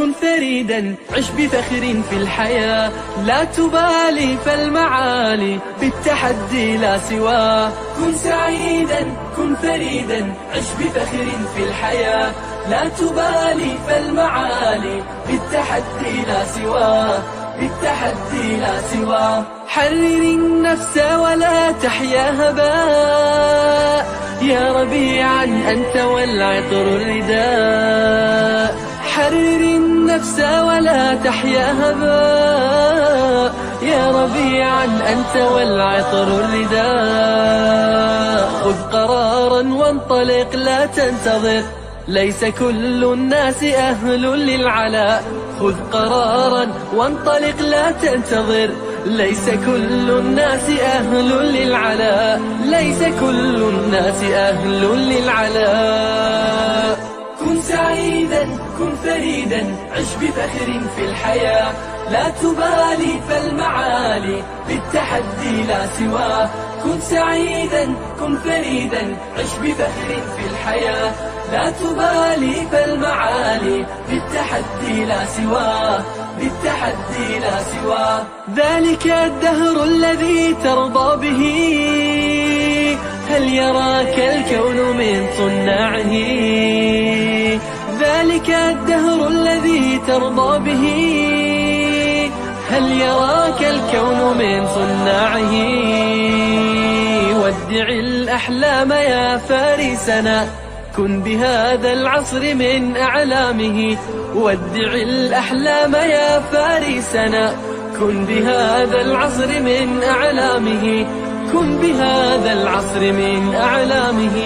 كن فريدا عش بفخر في الحياة لا تبالي فالمعالي بالتحدي لا سواه كن سعيدا كن فريدا عش بفخر في الحياة لا تبالي فالمعالي بالتحدي لا سواه بالتحدي لا سواه حرر النفس ولا تحيا هباء يا ربيعا أنت والعطر الرداء حرر النفس ولا تحيا هباء يا ربيعا أنت والعطر الرداء خذ قرارا وانطلق لا تنتظر ليس كل الناس أهل للعلاء خذ قرارا وانطلق لا تنتظر ليس كل الناس أهل للعلاء ليس كل الناس أهل للعلاء سعيدا كن فريدا عش بفخر في الحياة لا تبالي فالمعالي بالتحدي لا سوى كن سعيدا كن فريدا عش بفخر في الحياة لا تبالي فالمعالي بالتحدي لا سوى بالتحدي لا سوى ذلك الدهر الذي ترضى به هل يراك الكون من صناعه ذلك الدهر الذي ترضى به هل يراك الكون من صناعه وادع الأحلام يا فارسنا كن بهذا العصر من أعلامه وادع الأحلام يا فارسنا كن بهذا العصر من أعلامه كن بهذا العصر من أعلامه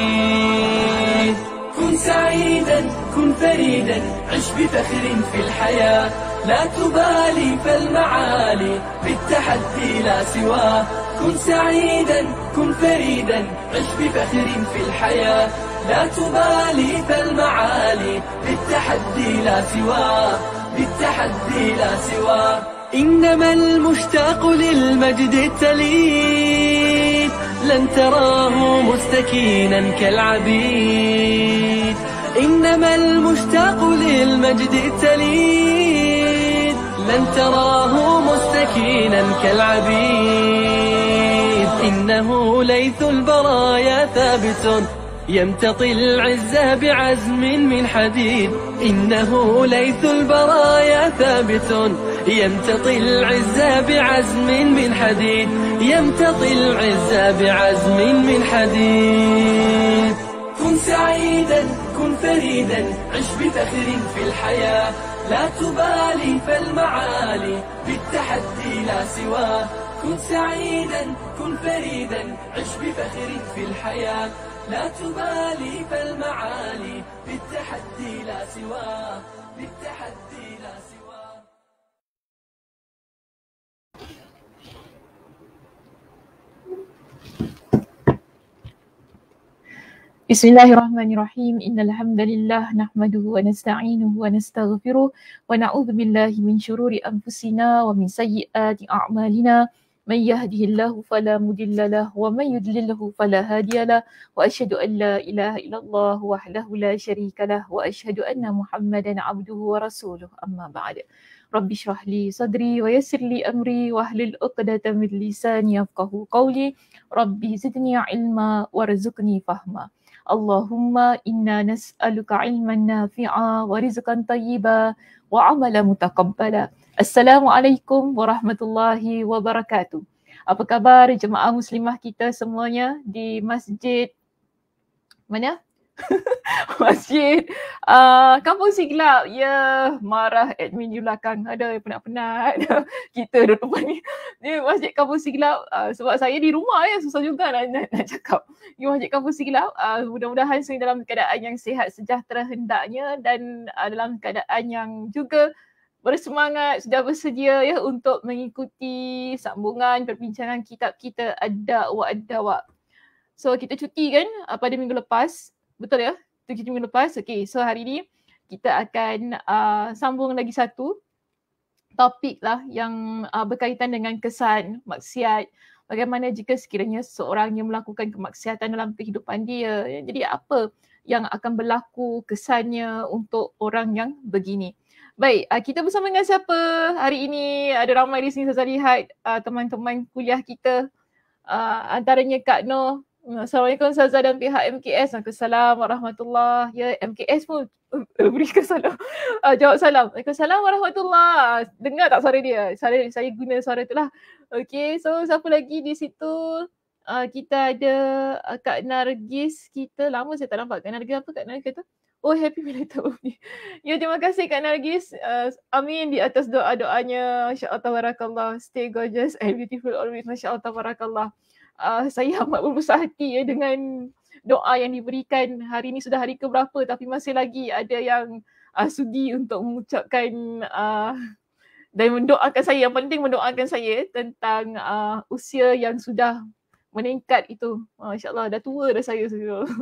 كن سعيدا كن فريدا عش بفخر في الحياة لا تبالي فالمعالي بالتحدي لا سواه كن سعيدا كن فريدا عش بفخر في الحياة لا تبالي فالمعالي بالتحدي لا سواه بالتحدي لا سواه إنما المشتاق للمجد التليد لن تراه مستكينا كالعبيد إنما المشتاق للمجد التليد لن تراه مستكينا كالعبيد إنه ليث البرايا ثابت يمتطي العزة بعزم من حديد إنه ليث البرايا ثابت يمتطي العزة بعزم من حديد يمتطي العزة بعزم من حديد كن سعيدا كن فريدا عش بفخر في الحياة لا تبالي فالمعالي بالتحدي لا سواه كن سعيدا كن فريدا عش بفخر في الحياة لا تبالي فالمعالي بالتحدي لا سواه بالتحدي بسم الله الرحمن الرحيم إن الحمد لله نحمده ونستعينه ونستغفره ونعوذ بالله من شرور أنفسنا ومن سيئات أعمالنا من يهده الله فلا مضل له ومن يضلله فلا هادي له واشهد ان لا اله الا الله وحده لا شريك له واشهد ان محمدا عبده ورسوله اما بعد رب اشرح لي صدري ويسر لي امري واحلل عقدة من لساني يفقه قولي ربي زدني علما وارزقني فهما Allahumma inna nas'aluka ilman nafi'a wa rizqan tayyiba wa amala mutakabbala. Assalamualaikum warahmatullahi wabarakatuh. Apa khabar jemaah muslimah kita semuanya di masjid mana? Masjid. Uh, Kampung Siglap. Ya, yeah, marah admin di belakang. Ada yang penat-penat. Kita di rumah ni. Ni Masjid Kampung Siglap. Uh, ah, sebab saya di rumah ya, susah juga nak, nak, nak cakap. Ni Masjid Kampung Siglap. Uh, ah, mudah-mudahan saya dalam keadaan yang sehat, sejahtera hendaknya dan uh, dalam keadaan yang juga bersemangat, sudah bersedia ya untuk mengikuti sambungan perbincangan kitab kita Adak Wa Adawak. So kita cuti kan pada minggu lepas Betul ya? 7 minggu lepas. Okay, so hari ni kita akan uh, sambung lagi satu topik lah yang uh, berkaitan dengan kesan maksiat. Bagaimana jika sekiranya seorang yang melakukan kemaksiatan dalam kehidupan dia. Jadi apa yang akan berlaku kesannya untuk orang yang begini. Baik, uh, kita bersama dengan siapa hari ini? Ada ramai di sini saya lihat uh, teman-teman kuliah kita. Uh, antaranya Kak Noh. Assalamualaikum Ustazah dan pihak MKS. Waalaikumsalam warahmatullah. Ya, MKS pun eh, eh, berikan salam. Uh, jawab salam. Waalaikumsalam warahmatullah. Ah, dengar tak suara dia? Suara, saya guna suara tu lah. Okay, so siapa lagi di situ? Uh, kita ada uh, Kak Nargis. Kita lama saya tak nampak. Kak Nargis apa? Kak Nargis tu? Oh, happy birthday. ya, terima kasih Kak Nargis. Uh, amin di atas doa-doanya. Masya Allah, Stay gorgeous and beautiful always. Masya Allah, uh, saya amat berbesar hati ya dengan doa yang diberikan hari ini sudah hari keberapa tapi masih lagi ada yang uh, sudi untuk mengucapkan uh, dan mendoakan saya. Yang penting mendoakan saya tentang uh, usia yang sudah meningkat itu. Uh, InsyaAllah dah tua dah saya.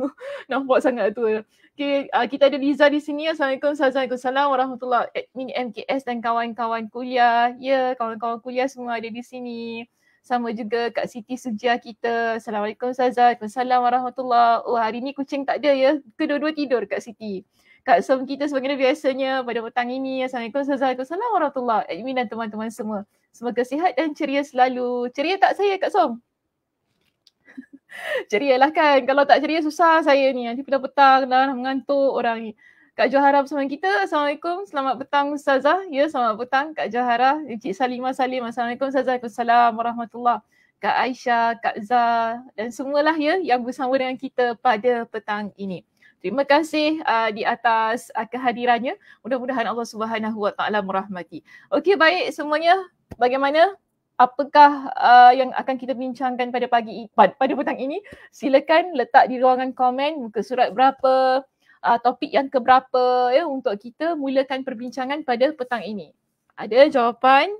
Nampak sangat tua. Okay, uh, kita ada Liza di sini. Assalamualaikum. Assalamualaikum. Assalamualaikum. Assalamualaikum. Admin MKS dan kawan-kawan kuliah. Ya, yeah, kawan-kawan kuliah semua ada di sini. Sama juga Kak Siti Sujia kita. Assalamualaikum Ustazah. Waalaikumsalam warahmatullahi Oh hari ni kucing tak ada ya. Kedua-dua tidur Kak Siti. Kak Som kita sebagainya biasanya pada petang ini. Assalamualaikum Ustazah. Waalaikumsalam warahmatullahi Admin dan teman-teman semua. Semoga sihat dan ceria selalu. Ceria tak saya Kak Som? ceria lah kan. Kalau tak ceria susah saya ni. Nanti petang-petang dah mengantuk orang ni. Kak Johara bersama kita. Assalamualaikum. Selamat petang Ustazah. Ya, selamat petang Kak Johara. Encik Salimah Salim. Assalamualaikum Ustazah. Assalamualaikum warahmatullahi Kak Aisyah, Kak Zah dan semualah ya yang bersama dengan kita pada petang ini. Terima kasih uh, di atas uh, kehadirannya. Mudah-mudahan Allah Subhanahu Wa Taala merahmati. Okey, baik semuanya. Bagaimana? Apakah uh, yang akan kita bincangkan pada pagi pada petang ini? Silakan letak di ruangan komen muka surat berapa, uh, topik yang keberapa ya untuk kita mulakan perbincangan pada petang ini. Ada jawapan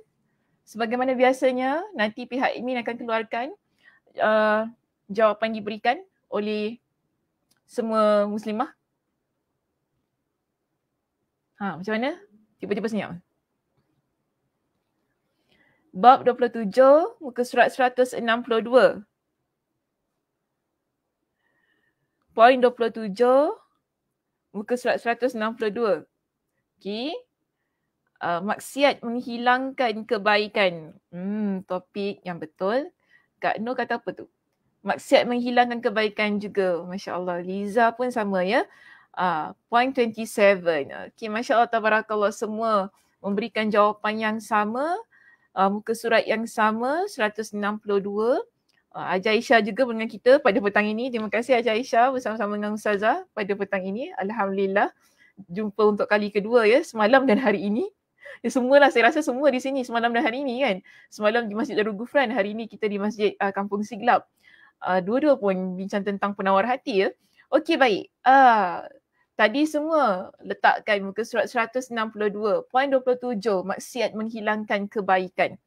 sebagaimana biasanya nanti pihak ini akan keluarkan uh, jawapan diberikan oleh semua muslimah. Ha macam mana? Tiba-tiba senyap. Bab 27 muka surat 162. Poin muka surat 162. Okay. Uh, maksiat menghilangkan kebaikan. Hmm, topik yang betul. Kak Nur kata apa tu? Maksiat menghilangkan kebaikan juga. Masya Allah. Liza pun sama ya. Uh, point 27. Okay, Masya Allah Tabarakallah semua memberikan jawapan yang sama. Uh, muka surat yang sama, 162. Ah, Ajar Aisyah juga dengan kita pada petang ini. Terima kasih Ajar Aisyah bersama-sama dengan Ustazah pada petang ini. Alhamdulillah. Jumpa untuk kali kedua ya semalam dan hari ini. Ya, semua lah saya rasa semua di sini semalam dan hari ini kan. Semalam di Masjid Darul Gufran, hari ini kita di Masjid uh, Kampung Siglap. Uh, dua-dua pun bincang tentang penawar hati ya. Okey baik. Uh, tadi semua letakkan muka surat 162.27 maksiat menghilangkan kebaikan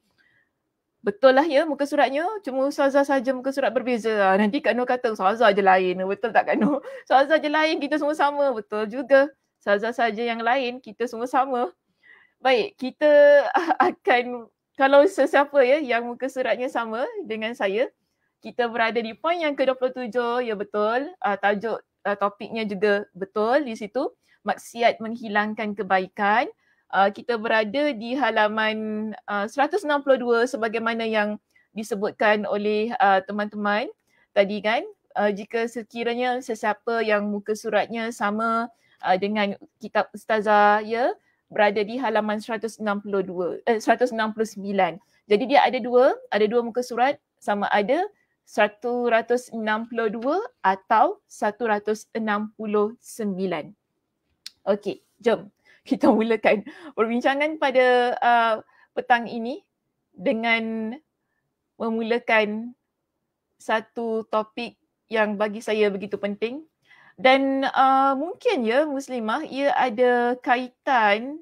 betul lah ya muka suratnya cuma Ustazah saja muka surat berbeza lah. nanti Kak Nur kata Ustazah je lain betul tak Kak Nur Ustazah je lain kita semua sama betul juga Ustazah saja yang lain kita semua sama baik kita akan kalau sesiapa ya yang muka suratnya sama dengan saya kita berada di poin yang ke-27 ya betul uh, tajuk uh, topiknya juga betul di situ maksiat menghilangkan kebaikan Uh, kita berada di halaman uh, 162 sebagaimana yang disebutkan oleh uh, teman-teman tadi kan uh, jika sekiranya sesiapa yang muka suratnya sama uh, dengan kitab ustazah ya berada di halaman 162 eh, 169 jadi dia ada dua ada dua muka surat sama ada 162 atau 169 okey jom kita mulakan perbincangan pada uh, petang ini dengan memulakan satu topik yang bagi saya begitu penting dan uh, mungkin ya muslimah ia ada kaitan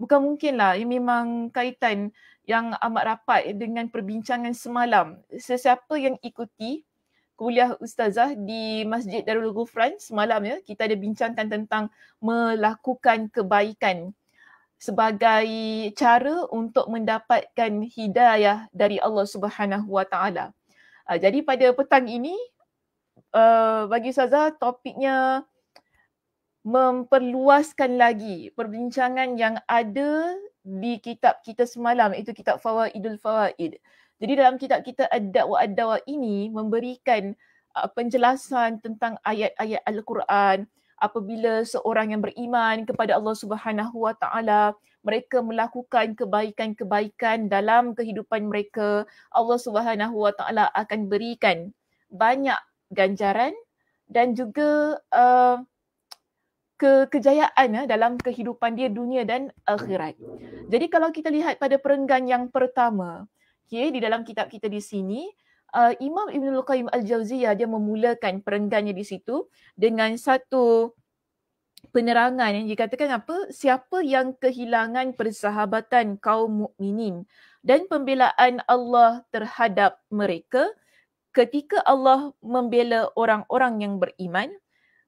bukan mungkinlah ia memang kaitan yang amat rapat dengan perbincangan semalam sesiapa yang ikuti kuliah ustazah di Masjid Darul Gufran semalam ya kita ada bincangkan tentang melakukan kebaikan sebagai cara untuk mendapatkan hidayah dari Allah Subhanahu Wa Taala. Ah, jadi pada petang ini ah, bagi ustazah topiknya memperluaskan lagi perbincangan yang ada di kitab kita semalam itu kitab Fawaidul Fawaid. Idul Fawaid. Jadi dalam kitab kita Adab wa Adawa ini memberikan uh, penjelasan tentang ayat-ayat Al-Quran apabila seorang yang beriman kepada Allah Subhanahu Wa Taala mereka melakukan kebaikan-kebaikan dalam kehidupan mereka Allah Subhanahu Wa Taala akan berikan banyak ganjaran dan juga uh, kejayaan uh, dalam kehidupan dia dunia dan akhirat. Jadi kalau kita lihat pada perenggan yang pertama, Okay, di dalam kitab kita di sini, uh, Imam Ibn Al-Qayyim al Jauziyah dia memulakan perenggannya di situ dengan satu penerangan yang dikatakan apa? Siapa yang kehilangan persahabatan kaum mukminin dan pembelaan Allah terhadap mereka ketika Allah membela orang-orang yang beriman,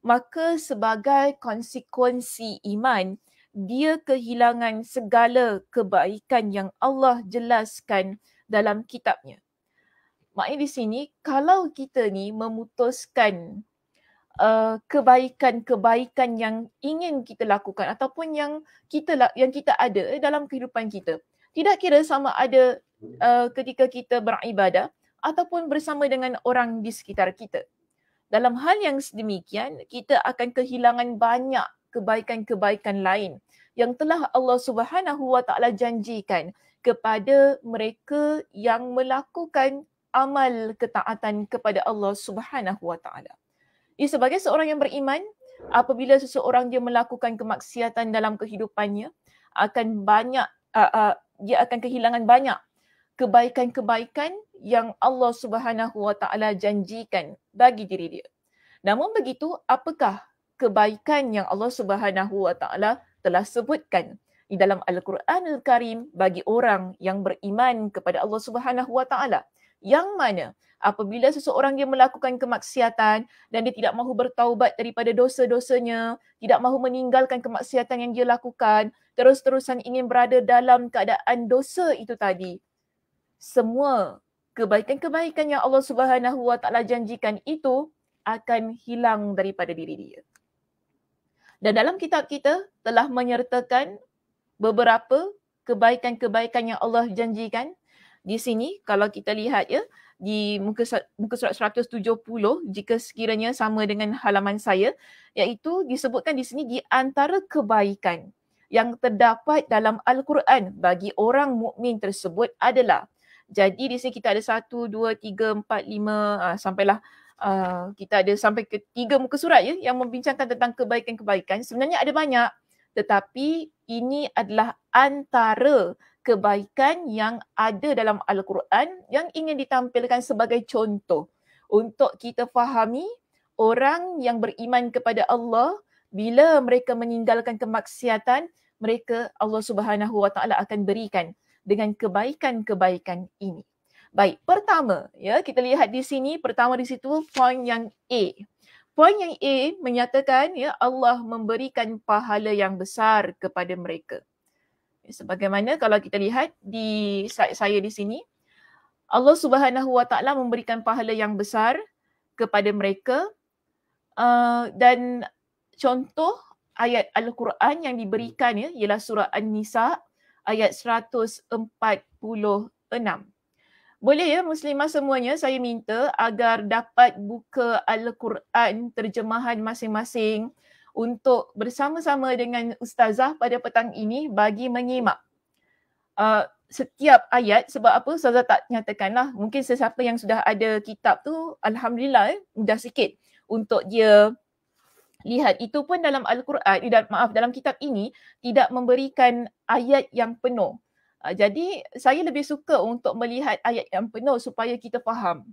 maka sebagai konsekuensi iman, dia kehilangan segala kebaikan yang Allah jelaskan dalam kitabnya. Maknanya di sini, kalau kita ni memutuskan uh, kebaikan-kebaikan yang ingin kita lakukan ataupun yang kita yang kita ada dalam kehidupan kita, tidak kira sama ada uh, ketika kita beribadah ataupun bersama dengan orang di sekitar kita. Dalam hal yang sedemikian, kita akan kehilangan banyak kebaikan-kebaikan lain yang telah Allah Subhanahu Wa Taala janjikan kepada mereka yang melakukan amal ketaatan kepada Allah Subhanahu Wa Taala. Ia sebagai seorang yang beriman, apabila seseorang dia melakukan kemaksiatan dalam kehidupannya, akan banyak uh, uh, dia akan kehilangan banyak kebaikan-kebaikan yang Allah Subhanahu Wa Taala janjikan bagi diri dia. Namun begitu, apakah kebaikan yang Allah Subhanahu Wa Taala telah sebutkan di dalam al quran al Karim bagi orang yang beriman kepada Allah Subhanahu Wa Taala. Yang mana apabila seseorang yang melakukan kemaksiatan dan dia tidak mahu bertaubat daripada dosa-dosanya, tidak mahu meninggalkan kemaksiatan yang dia lakukan, terus-terusan ingin berada dalam keadaan dosa itu tadi. Semua kebaikan-kebaikan yang Allah Subhanahu Wa Taala janjikan itu akan hilang daripada diri dia. Dan dalam kitab kita telah menyertakan beberapa kebaikan-kebaikan yang Allah janjikan di sini kalau kita lihat ya di muka, muka surat 170 jika sekiranya sama dengan halaman saya iaitu disebutkan di sini di antara kebaikan yang terdapat dalam Al-Quran bagi orang mukmin tersebut adalah jadi di sini kita ada 1, 2, 3, 4, 5 aa, sampailah aa, ah, kita ada sampai ke 3 muka surat ya yang membincangkan tentang kebaikan-kebaikan sebenarnya ada banyak tetapi ini adalah antara kebaikan yang ada dalam al-Quran yang ingin ditampilkan sebagai contoh untuk kita fahami orang yang beriman kepada Allah bila mereka meninggalkan kemaksiatan mereka Allah Subhanahu Wa Taala akan berikan dengan kebaikan-kebaikan ini. Baik, pertama ya kita lihat di sini pertama di situ point yang A poin yang A menyatakan ya Allah memberikan pahala yang besar kepada mereka. Ya, sebagaimana kalau kita lihat di slide saya di sini, Allah Subhanahu Wa Taala memberikan pahala yang besar kepada mereka. Uh, dan contoh ayat Al-Quran yang diberikan ya ialah surah An-Nisa ayat 146. Boleh ya muslimah semuanya saya minta agar dapat buka al-Quran terjemahan masing-masing untuk bersama-sama dengan ustazah pada petang ini bagi menyimak. Uh, setiap ayat sebab apa saya tak nyatakan lah mungkin sesiapa yang sudah ada kitab tu alhamdulillah eh, mudah sikit untuk dia lihat itu pun dalam al-Quran maaf dalam kitab ini tidak memberikan ayat yang penuh Ah, jadi saya lebih suka untuk melihat ayat yang penuh supaya kita faham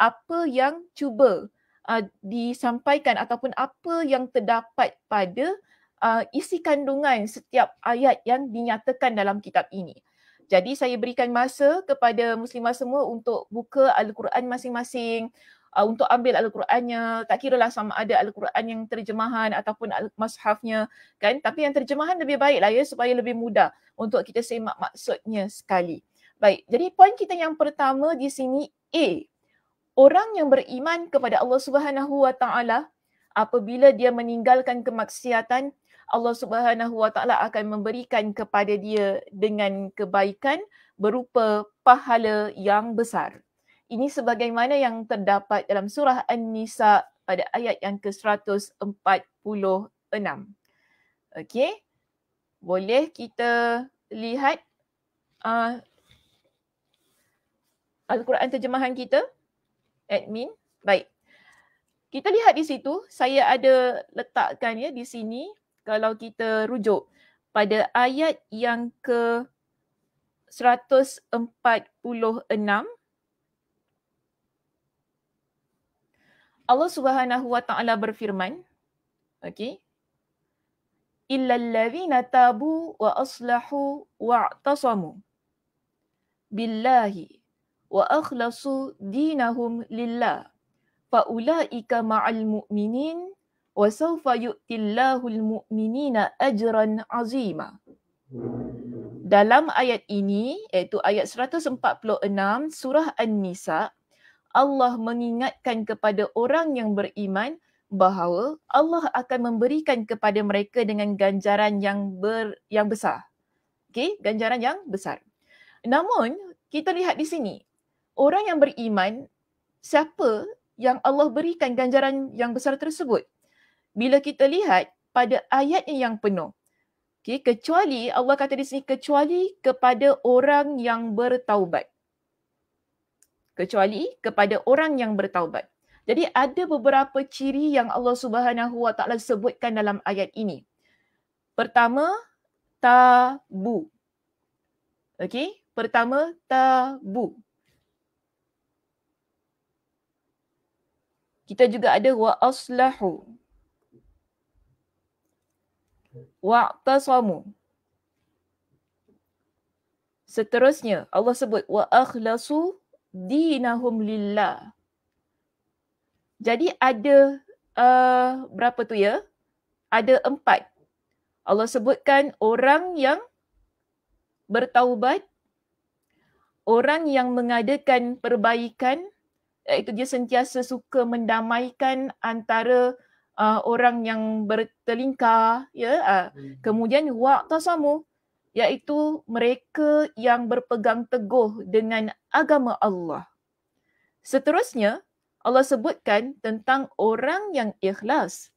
apa yang cuba uh, disampaikan ataupun apa yang terdapat pada uh, isi kandungan setiap ayat yang dinyatakan dalam kitab ini. Jadi saya berikan masa kepada muslimah semua untuk buka Al-Quran masing-masing uh, untuk ambil Al-Qurannya, tak kira lah sama ada Al-Quran yang terjemahan ataupun Al-Mashafnya kan, tapi yang terjemahan lebih baik lah ya supaya lebih mudah untuk kita semak maksudnya sekali. Baik, jadi poin kita yang pertama di sini A. Orang yang beriman kepada Allah Subhanahu Wa Taala apabila dia meninggalkan kemaksiatan Allah Subhanahu Wa Taala akan memberikan kepada dia dengan kebaikan berupa pahala yang besar. Ini sebagaimana yang terdapat dalam surah An-Nisa pada ayat yang ke-146. Okey. Boleh kita lihat uh, Al-Quran terjemahan kita? Admin. Baik. Kita lihat di situ, saya ada letakkan ya di sini kalau kita rujuk pada ayat yang ke 146 Allah Subhanahu Wa Taala berfirman, okay, illa alladhina tabu wa aslahu wa tasamu billahi wa akhlasu dinahum lillah faulaika ma'al mu'minin wa sawfa yu'tillahu almu'minina ajran azima dalam ayat ini iaitu ayat 146 surah an-nisa Allah mengingatkan kepada orang yang beriman bahawa Allah akan memberikan kepada mereka dengan ganjaran yang ber, yang besar. Okey, ganjaran yang besar. Namun, kita lihat di sini, orang yang beriman, siapa yang Allah berikan ganjaran yang besar tersebut? Bila kita lihat pada ayatnya yang penuh, okay, kecuali Allah kata di sini, kecuali kepada orang yang bertaubat kecuali kepada orang yang bertaubat. Jadi ada beberapa ciri yang Allah Subhanahu Wa Taala sebutkan dalam ayat ini. Pertama, tabu. Okey, pertama tabu. Kita juga ada wa aslahu. Wa tasamu. Seterusnya Allah sebut wa akhlasu dinahum lillah. Jadi ada uh, berapa tu ya? Ada empat. Allah sebutkan orang yang bertaubat, orang yang mengadakan perbaikan, iaitu dia sentiasa suka mendamaikan antara uh, orang yang bertelingkar, ya. Uh. Hmm. Kemudian waqtasamu, iaitu mereka yang berpegang teguh dengan agama Allah. Seterusnya, Allah sebutkan tentang orang yang ikhlas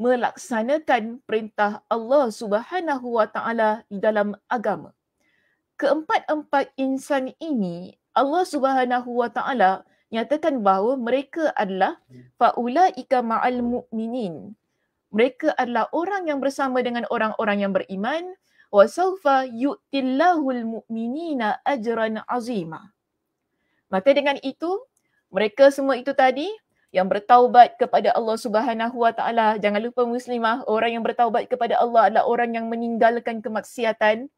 melaksanakan perintah Allah Subhanahu Wa Taala di dalam agama. Keempat-empat insan ini Allah Subhanahu Wa Taala nyatakan bahawa mereka adalah faulaika ma'al mu'minin. Mereka adalah orang yang bersama dengan orang-orang yang beriman wasawfa yu'tillahul mu'minina ajran azima. Maka dengan itu, mereka semua itu tadi yang bertaubat kepada Allah Subhanahu Wa Taala, jangan lupa muslimah, orang yang bertaubat kepada Allah adalah orang yang meninggalkan kemaksiatan.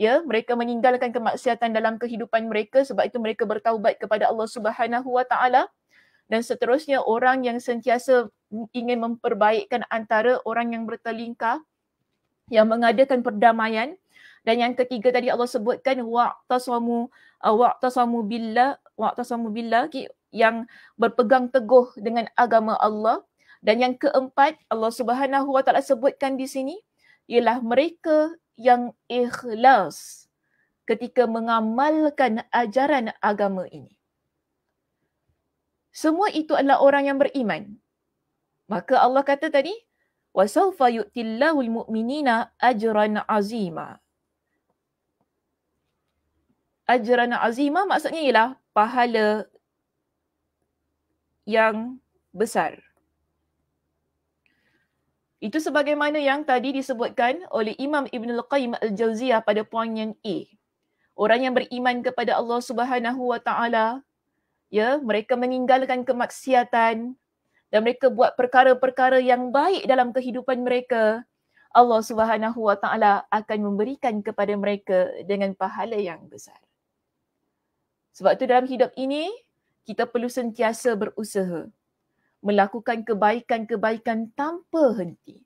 Ya, mereka meninggalkan kemaksiatan dalam kehidupan mereka sebab itu mereka bertaubat kepada Allah Subhanahu Wa Taala. Dan seterusnya orang yang sentiasa ingin memperbaikkan antara orang yang bertelingkah yang mengadakan perdamaian dan yang ketiga tadi Allah sebutkan waqtasamu uh, waqtasamu billah waqtasamu billah okay, yang berpegang teguh dengan agama Allah dan yang keempat Allah Subhanahu Wa Taala sebutkan di sini ialah mereka yang ikhlas ketika mengamalkan ajaran agama ini. Semua itu adalah orang yang beriman. Maka Allah kata tadi, وَسَوْفَ يُؤْتِ اللَّهُ الْمُؤْمِنِينَ أَجْرًا عَزِيمًا Ajaran azima maksudnya ialah pahala yang besar. Itu sebagaimana yang tadi disebutkan oleh Imam Ibn Al-Qayyim Al-Jawziyah pada poin yang A. Orang yang beriman kepada Allah Subhanahu Wa Taala, ya, mereka meninggalkan kemaksiatan, dan mereka buat perkara-perkara yang baik dalam kehidupan mereka Allah Subhanahu Wa Taala akan memberikan kepada mereka dengan pahala yang besar sebab tu dalam hidup ini kita perlu sentiasa berusaha melakukan kebaikan-kebaikan tanpa henti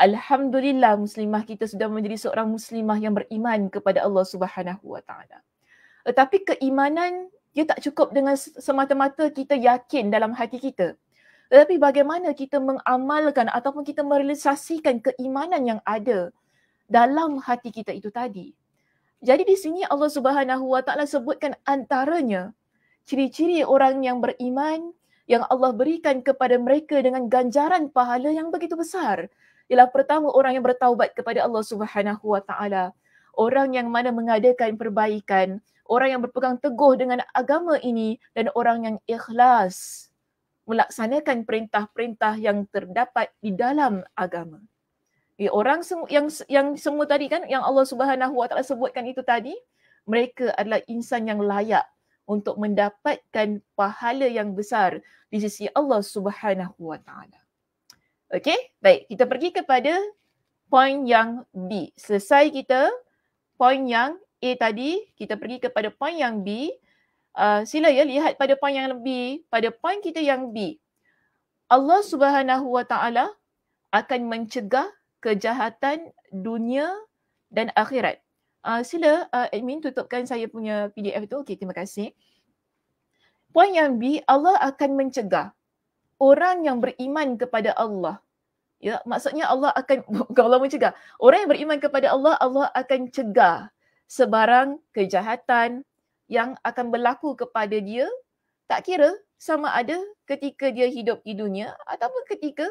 Alhamdulillah muslimah kita sudah menjadi seorang muslimah yang beriman kepada Allah Subhanahu Wa Taala tetapi keimanan dia tak cukup dengan semata-mata kita yakin dalam hati kita. Tetapi bagaimana kita mengamalkan ataupun kita merealisasikan keimanan yang ada dalam hati kita itu tadi. Jadi di sini Allah Subhanahu Wa Taala sebutkan antaranya ciri-ciri orang yang beriman yang Allah berikan kepada mereka dengan ganjaran pahala yang begitu besar. Ialah pertama orang yang bertaubat kepada Allah Subhanahu Wa Taala, orang yang mana mengadakan perbaikan, orang yang berpegang teguh dengan agama ini dan orang yang ikhlas melaksanakan perintah-perintah yang terdapat di dalam agama. Ya, orang semu, yang yang semua tadi kan yang Allah Subhanahu Wa sebutkan itu tadi, mereka adalah insan yang layak untuk mendapatkan pahala yang besar di sisi Allah Subhanahu Wa Okey, baik kita pergi kepada poin yang B. Selesai kita poin yang A tadi, kita pergi kepada poin yang B Ah, sila ya lihat pada poin yang B, pada poin kita yang B. Allah Subhanahu Wa Taala akan mencegah kejahatan dunia dan akhirat. Uh, sila uh, admin tutupkan saya punya PDF tu. Okey, terima kasih. Poin yang B, Allah akan mencegah orang yang beriman kepada Allah. Ya, maksudnya Allah akan kalau mencegah orang yang beriman kepada Allah, Allah akan cegah sebarang kejahatan, yang akan berlaku kepada dia tak kira sama ada ketika dia hidup di dunia ataupun ketika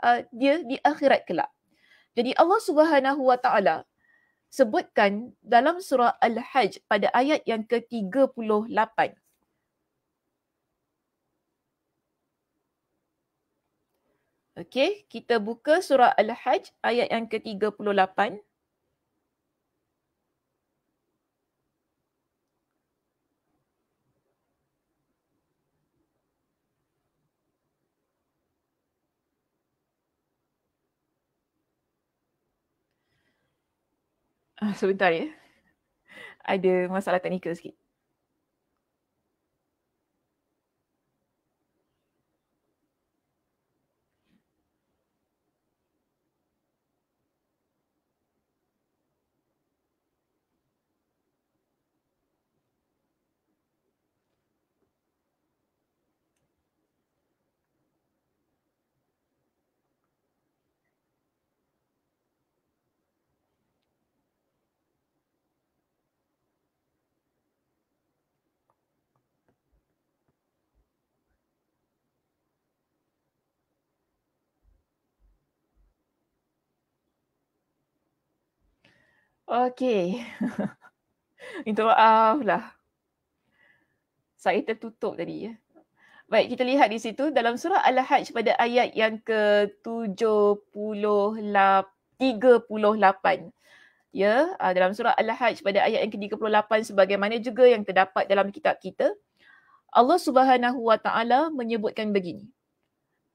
uh, dia di akhirat kelak. Jadi Allah Subhanahu Wa Taala sebutkan dalam surah Al-Hajj pada ayat yang ke-38. Okey, kita buka surah Al-Hajj ayat yang ke-38. Sebentar ya. Ada masalah teknikal sikit. Okey. Minta maaf lah. Saya tertutup tadi ya. Baik, kita lihat di situ dalam surah Al-Hajj pada ayat yang ke-78. Ya, ah, dalam surah Al-Hajj pada ayat yang ke-38 sebagaimana juga yang terdapat dalam kitab kita. Allah Subhanahu Wa Taala menyebutkan begini.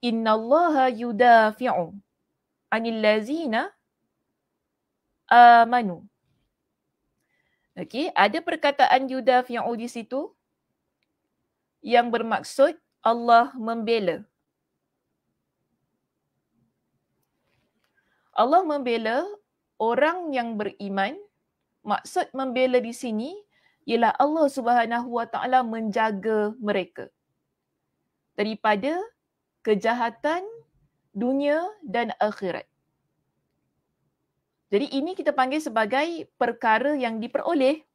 Innallaha yudafi'u anil lazina uh, Manu. Okey, ada perkataan Yuda yang di situ yang bermaksud Allah membela. Allah membela orang yang beriman. Maksud membela di sini ialah Allah Subhanahu Wa Taala menjaga mereka daripada kejahatan dunia dan akhirat. Jadi ini kita panggil sebagai perkara yang diperoleh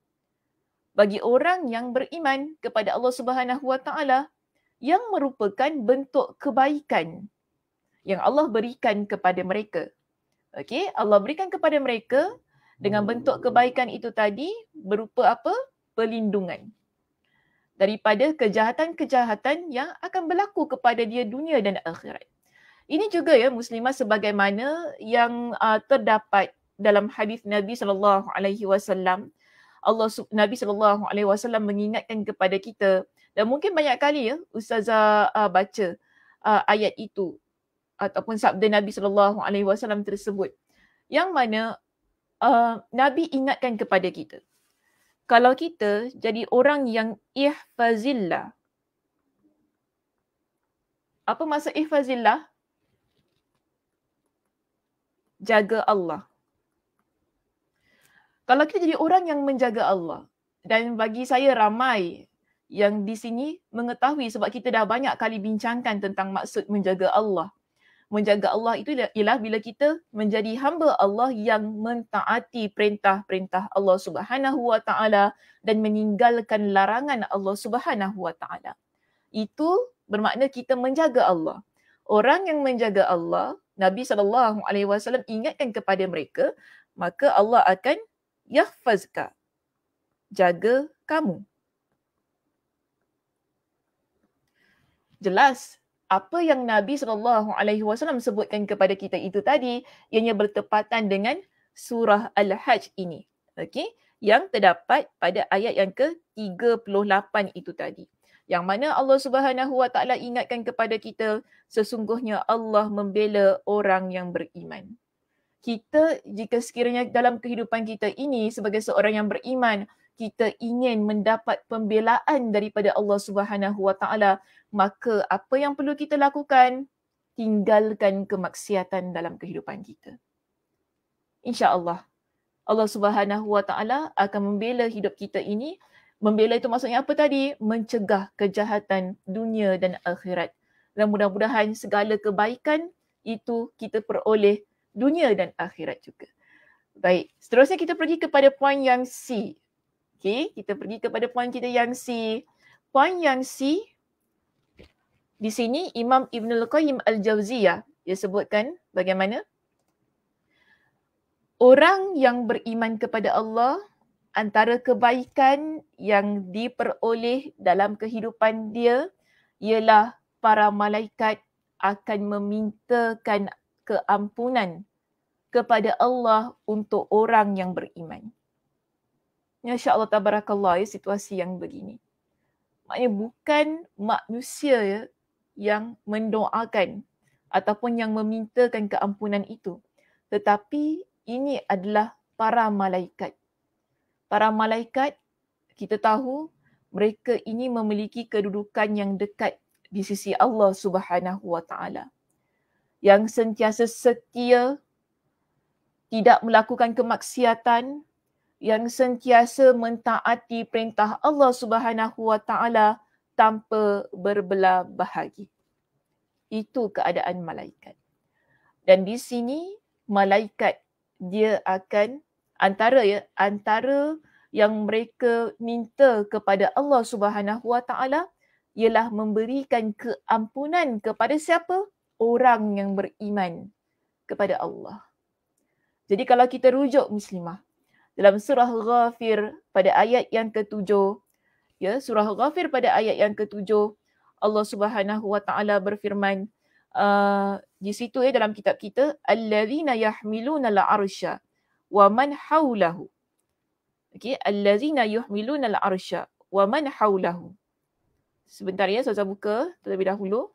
bagi orang yang beriman kepada Allah Subhanahu Wa Taala yang merupakan bentuk kebaikan yang Allah berikan kepada mereka. Okey, Allah berikan kepada mereka dengan bentuk kebaikan itu tadi berupa apa? Perlindungan daripada kejahatan-kejahatan yang akan berlaku kepada dia dunia dan akhirat. Ini juga ya muslimah sebagaimana yang uh, terdapat dalam hadis Nabi sallallahu alaihi wasallam Allah Nabi sallallahu alaihi wasallam mengingatkan kepada kita dan mungkin banyak kali ya ustazah uh, baca uh, ayat itu ataupun sabda Nabi sallallahu alaihi wasallam tersebut yang mana uh, Nabi ingatkan kepada kita kalau kita jadi orang yang ihfazillah apa maksud ihfazillah jaga Allah kalau kita jadi orang yang menjaga Allah dan bagi saya ramai yang di sini mengetahui sebab kita dah banyak kali bincangkan tentang maksud menjaga Allah. Menjaga Allah itu ialah bila kita menjadi hamba Allah yang mentaati perintah-perintah Allah Subhanahu Wa Taala dan meninggalkan larangan Allah Subhanahu Wa Taala. Itu bermakna kita menjaga Allah. Orang yang menjaga Allah, Nabi sallallahu alaihi wasallam ingatkan kepada mereka, maka Allah akan yahfazka jaga kamu jelas apa yang Nabi sallallahu alaihi wasallam sebutkan kepada kita itu tadi ianya bertepatan dengan surah al-hajj ini okey yang terdapat pada ayat yang ke-38 itu tadi yang mana Allah Subhanahu Wa Taala ingatkan kepada kita sesungguhnya Allah membela orang yang beriman kita jika sekiranya dalam kehidupan kita ini sebagai seorang yang beriman kita ingin mendapat pembelaan daripada Allah Subhanahu Wa Taala maka apa yang perlu kita lakukan tinggalkan kemaksiatan dalam kehidupan kita insyaallah Allah Subhanahu Wa Taala akan membela hidup kita ini membela itu maksudnya apa tadi mencegah kejahatan dunia dan akhirat dan mudah-mudahan segala kebaikan itu kita peroleh dunia dan akhirat juga. Baik, seterusnya kita pergi kepada poin yang C. Okey, kita pergi kepada poin kita yang C. Poin yang C di sini Imam Ibn Al-Qayyim Al-Jawziyah dia sebutkan bagaimana orang yang beriman kepada Allah antara kebaikan yang diperoleh dalam kehidupan dia ialah para malaikat akan memintakan keampunan kepada Allah untuk orang yang beriman. Masya Allah tabarakallah ya situasi yang begini. Maknanya bukan manusia ya, yang mendoakan ataupun yang memintakan keampunan itu. Tetapi ini adalah para malaikat. Para malaikat kita tahu mereka ini memiliki kedudukan yang dekat di sisi Allah Subhanahu Wa Taala yang sentiasa setia, tidak melakukan kemaksiatan, yang sentiasa mentaati perintah Allah Subhanahu wa taala tanpa berbelah bahagi. Itu keadaan malaikat. Dan di sini malaikat dia akan antara ya antara yang mereka minta kepada Allah Subhanahu wa taala ialah memberikan keampunan kepada siapa? orang yang beriman kepada Allah. Jadi kalau kita rujuk muslimah dalam surah Ghafir pada ayat yang ketujuh, ya surah Ghafir pada ayat yang ketujuh, Allah Subhanahu Wa Taala berfirman uh, di situ ya dalam kitab kita allazina yahmiluna al-arsha wa man hawlahu okey allazina yahmiluna al-arsha wa man haulahu". sebentar ya saya buka terlebih dahulu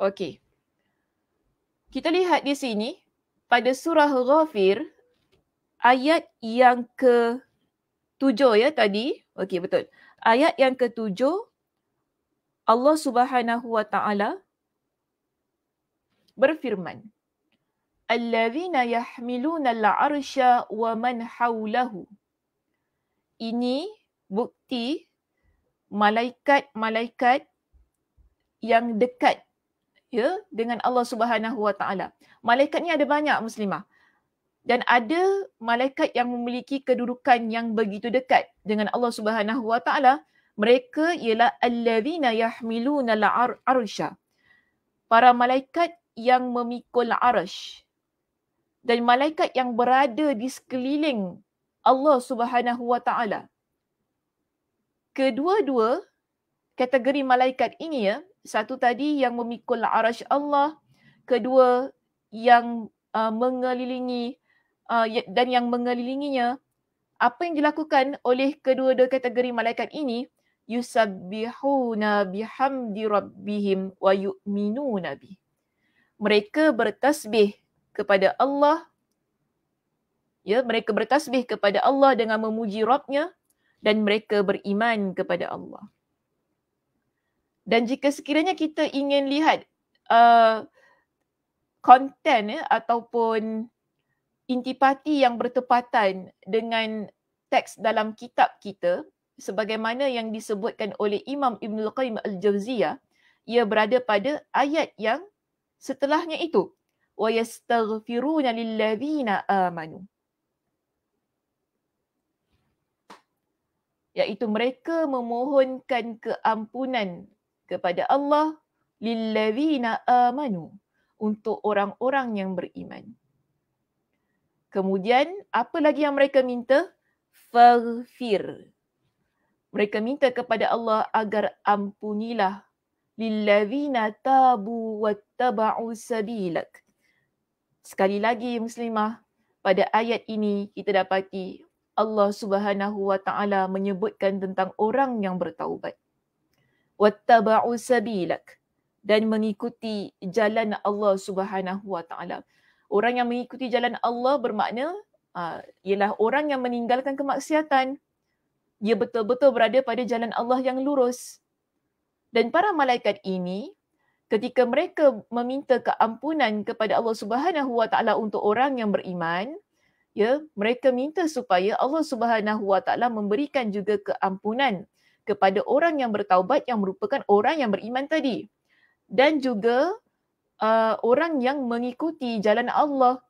Okey. Kita lihat di sini pada surah Ghafir ayat yang ke tujuh ya tadi. Okey betul. Ayat yang ke tujuh Allah Subhanahu Wa Taala berfirman Allazina yahmiluna al-arsha wa man hawlahu. Ini bukti malaikat-malaikat yang dekat ya dengan Allah Subhanahu Wa Taala. Malaikat ni ada banyak muslimah. Dan ada malaikat yang memiliki kedudukan yang begitu dekat dengan Allah Subhanahu Wa Taala. Mereka ialah allazina yahmiluna al-arsha. Para malaikat yang memikul arsh. Dan malaikat yang berada di sekeliling Allah Subhanahu Wa Taala. Kedua-dua kategori malaikat ini ya, satu tadi yang memikul arasy Allah, kedua yang uh, mengelilingi uh, ya, dan yang mengelilinginya. Apa yang dilakukan oleh kedua-dua kategori malaikat ini? Yusabbihuna bihamdi rabbihim wa yu'minu nabi. Mereka bertasbih kepada Allah. Ya, mereka bertasbih kepada Allah dengan memuji Rabbnya dan mereka beriman kepada Allah dan jika sekiranya kita ingin lihat konten uh, eh, ataupun intipati yang bertepatan dengan teks dalam kitab kita sebagaimana yang disebutkan oleh Imam Ibn Al-Qayyim Al-Jawziyah ia berada pada ayat yang setelahnya itu wa yastaghfiruna lillazina amanu iaitu mereka memohonkan keampunan kepada Allah lillazina amanu untuk orang-orang yang beriman. Kemudian apa lagi yang mereka minta? Faghfir. Mereka minta kepada Allah agar ampunilah lillazina tabu wattaba'u sabilak. Sekali lagi muslimah, pada ayat ini kita dapati Allah Subhanahu wa taala menyebutkan tentang orang yang bertaubat wattaba'u sabilak dan mengikuti jalan Allah Subhanahu wa taala. Orang yang mengikuti jalan Allah bermakna uh, ialah orang yang meninggalkan kemaksiatan. Dia betul-betul berada pada jalan Allah yang lurus. Dan para malaikat ini ketika mereka meminta keampunan kepada Allah Subhanahu wa taala untuk orang yang beriman, ya, mereka minta supaya Allah Subhanahu wa taala memberikan juga keampunan kepada orang yang bertaubat yang merupakan orang yang beriman tadi dan juga uh, orang yang mengikuti jalan Allah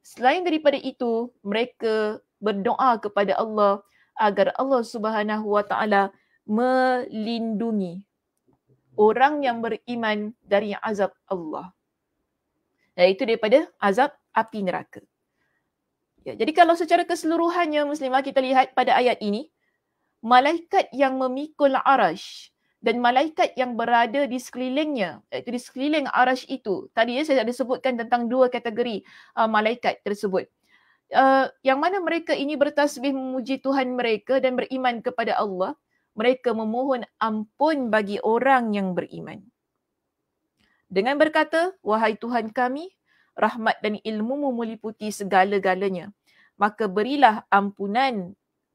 selain daripada itu mereka berdoa kepada Allah agar Allah Subhanahu Wa Taala melindungi orang yang beriman dari azab Allah itu daripada azab api neraka ya jadi kalau secara keseluruhannya muslimah kita lihat pada ayat ini malaikat yang memikul arash dan malaikat yang berada di sekelilingnya, iaitu di sekeliling arash itu. Tadi eh, saya ada sebutkan tentang dua kategori uh, malaikat tersebut. Uh, yang mana mereka ini bertasbih memuji Tuhan mereka dan beriman kepada Allah, mereka memohon ampun bagi orang yang beriman. Dengan berkata, Wahai Tuhan kami, rahmat dan ilmumu meliputi segala-galanya. Maka berilah ampunan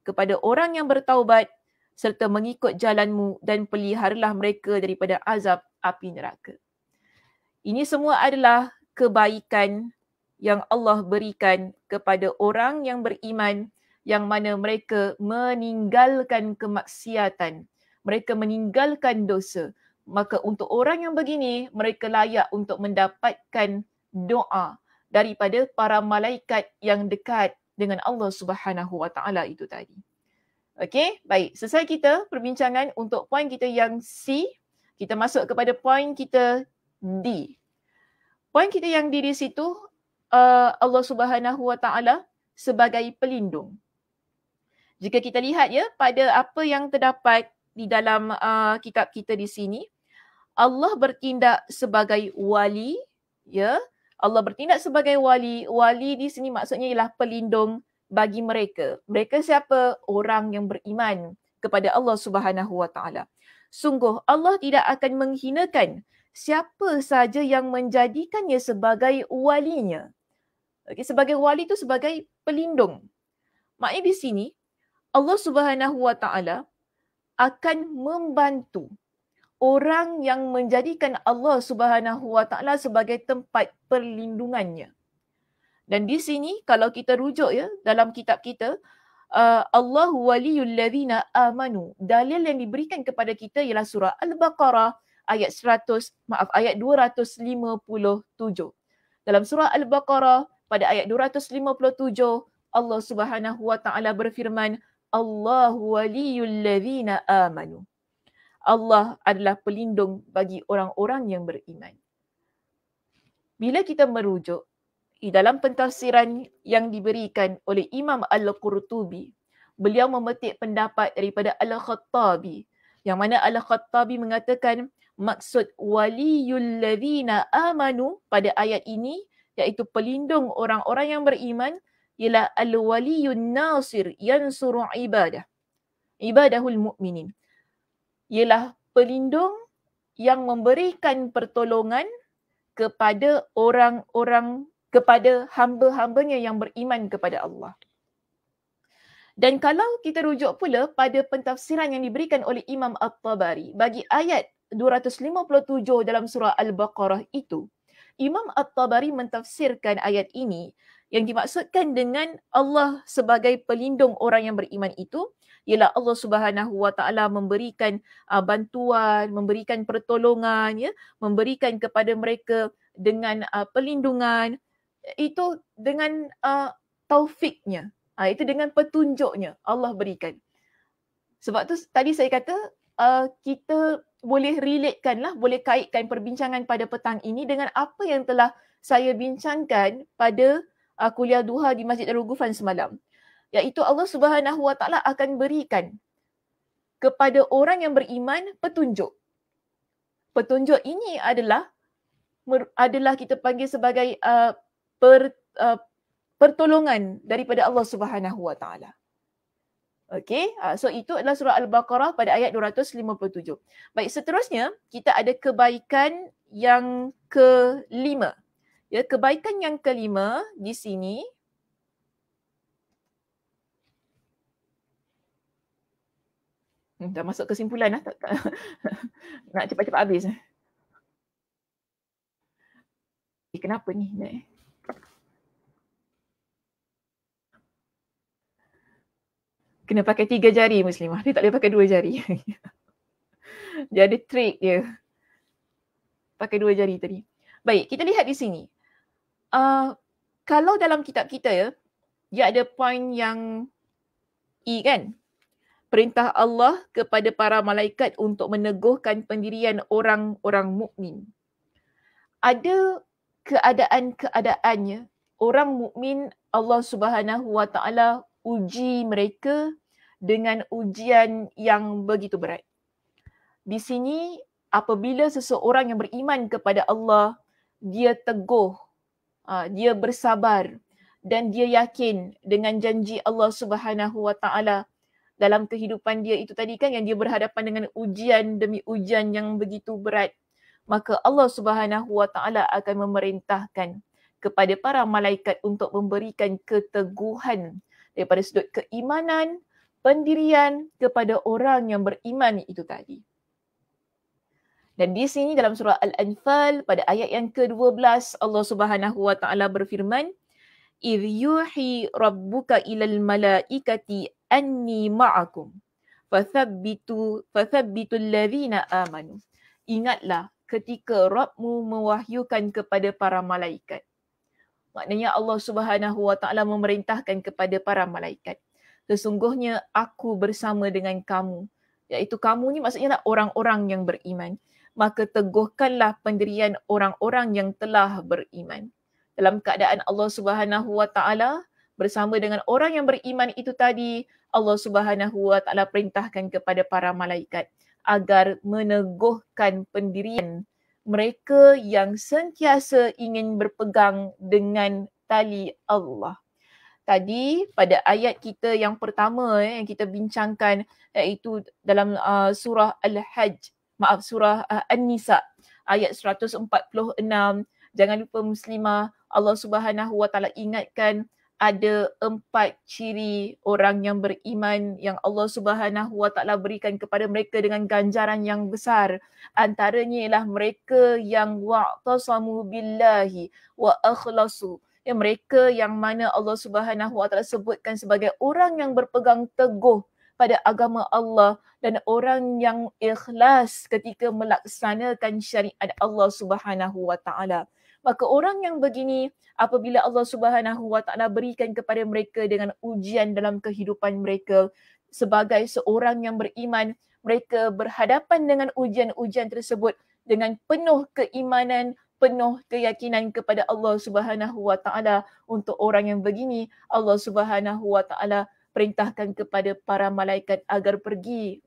kepada orang yang bertaubat serta mengikut jalanmu dan peliharalah mereka daripada azab api neraka. Ini semua adalah kebaikan yang Allah berikan kepada orang yang beriman yang mana mereka meninggalkan kemaksiatan, mereka meninggalkan dosa. Maka untuk orang yang begini, mereka layak untuk mendapatkan doa daripada para malaikat yang dekat dengan Allah Subhanahu Wa Taala itu tadi. Okey, baik. Selesai kita perbincangan untuk poin kita yang C, kita masuk kepada poin kita D. Poin kita yang D di situ uh, Allah Subhanahu Wa Taala sebagai pelindung. Jika kita lihat ya pada apa yang terdapat di dalam uh, kitab kita di sini, Allah bertindak sebagai wali ya Allah bertindak sebagai wali. Wali di sini maksudnya ialah pelindung bagi mereka. Mereka siapa? Orang yang beriman kepada Allah Subhanahu Wa Taala. Sungguh Allah tidak akan menghinakan siapa saja yang menjadikannya sebagai walinya. Okay, sebagai wali itu sebagai pelindung. Maknanya di sini Allah Subhanahu Wa Taala akan membantu orang yang menjadikan Allah Subhanahu Wa Taala sebagai tempat perlindungannya. Dan di sini kalau kita rujuk ya dalam kitab kita uh, Allah waliyul ladzina amanu. Dalil yang diberikan kepada kita ialah surah Al-Baqarah ayat 100 maaf ayat 257. Dalam surah Al-Baqarah pada ayat 257 Allah Subhanahu Wa Taala berfirman Allah waliyul ladzina amanu. Allah adalah pelindung bagi orang-orang yang beriman. Bila kita merujuk di dalam pentafsiran yang diberikan oleh Imam Al-Qurtubi, beliau memetik pendapat daripada Al-Khattabi yang mana Al-Khattabi mengatakan maksud waliyul ladhina amanu pada ayat ini iaitu pelindung orang-orang yang beriman ialah al-waliyun nasir yansuru ibadah ibadahul mu'minin ialah pelindung yang memberikan pertolongan kepada orang-orang kepada hamba-hambanya yang beriman kepada Allah. Dan kalau kita rujuk pula pada pentafsiran yang diberikan oleh Imam At-Tabari bagi ayat 257 dalam surah Al-Baqarah itu, Imam At-Tabari mentafsirkan ayat ini yang dimaksudkan dengan Allah sebagai pelindung orang yang beriman itu ialah Allah Subhanahu Wa Taala memberikan uh, bantuan, memberikan pertolongan ya, memberikan kepada mereka dengan uh, pelindungan itu dengan uh, taufiknya. Uh, itu dengan petunjuknya Allah berikan. Sebab tu tadi saya kata uh, kita boleh relatekan lah, boleh kaitkan perbincangan pada petang ini dengan apa yang telah saya bincangkan pada uh, kuliah duha di Masjid Darul Gufan semalam. Iaitu Allah Subhanahu Wa Taala akan berikan kepada orang yang beriman petunjuk. Petunjuk ini adalah mer- adalah kita panggil sebagai uh, per, uh, pertolongan daripada Allah Subhanahu Wa Taala. Okey, uh, so itu adalah surah Al-Baqarah pada ayat 257. Baik, seterusnya kita ada kebaikan yang kelima. Ya, kebaikan yang kelima di sini hmm, dah masuk kesimpulan lah. Nak cepat-cepat habis. Eh, kenapa ni? Nak. Kena pakai tiga jari Muslimah. Dia tak boleh pakai dua jari. Jadi ada trik dia. Pakai dua jari tadi. Baik, kita lihat di sini uh, kalau dalam kitab kita ya, dia ada poin yang E kan? Perintah Allah kepada para malaikat untuk meneguhkan pendirian orang-orang mukmin. Ada keadaan-keadaannya orang mukmin Allah Subhanahu Wa Taala uji mereka dengan ujian yang begitu berat. Di sini apabila seseorang yang beriman kepada Allah dia teguh Ah, dia bersabar dan dia yakin dengan janji Allah Subhanahu Wa Taala dalam kehidupan dia itu tadi kan yang dia berhadapan dengan ujian demi ujian yang begitu berat maka Allah Subhanahu Wa Taala akan memerintahkan kepada para malaikat untuk memberikan keteguhan daripada sudut keimanan pendirian kepada orang yang beriman itu tadi. Dan di sini dalam surah Al-Anfal pada ayat yang ke-12 Allah Subhanahu Wa Taala berfirman Idh yuhi rabbuka ilal malaikati anni ma'akum fathabbitu fathabbitu alladhina amanu. Ingatlah ketika Rabbmu mewahyukan kepada para malaikat. Maknanya Allah Subhanahu Wa Taala memerintahkan kepada para malaikat. Sesungguhnya aku bersama dengan kamu. Iaitu kamu ni maksudnya orang-orang yang beriman maka teguhkanlah pendirian orang-orang yang telah beriman. Dalam keadaan Allah Subhanahu Wa Taala bersama dengan orang yang beriman itu tadi, Allah Subhanahu Wa Taala perintahkan kepada para malaikat agar meneguhkan pendirian mereka yang sentiasa ingin berpegang dengan tali Allah. Tadi pada ayat kita yang pertama eh, yang kita bincangkan iaitu dalam uh, surah Al-Hajj maaf surah uh, An-Nisa ayat 146 jangan lupa muslimah Allah Subhanahu wa taala ingatkan ada empat ciri orang yang beriman yang Allah Subhanahu Wa Taala berikan kepada mereka dengan ganjaran yang besar. Antaranya ialah mereka yang wa'tasamu billahi wa akhlasu. Yang mereka yang mana Allah Subhanahu Wa Taala sebutkan sebagai orang yang berpegang teguh pada agama Allah dan orang yang ikhlas ketika melaksanakan syariat Allah Subhanahu wa taala. Maka orang yang begini apabila Allah Subhanahu wa taala berikan kepada mereka dengan ujian dalam kehidupan mereka sebagai seorang yang beriman, mereka berhadapan dengan ujian-ujian tersebut dengan penuh keimanan penuh keyakinan kepada Allah Subhanahu wa taala untuk orang yang begini Allah Subhanahu wa taala perintahkan kepada para malaikat agar pergi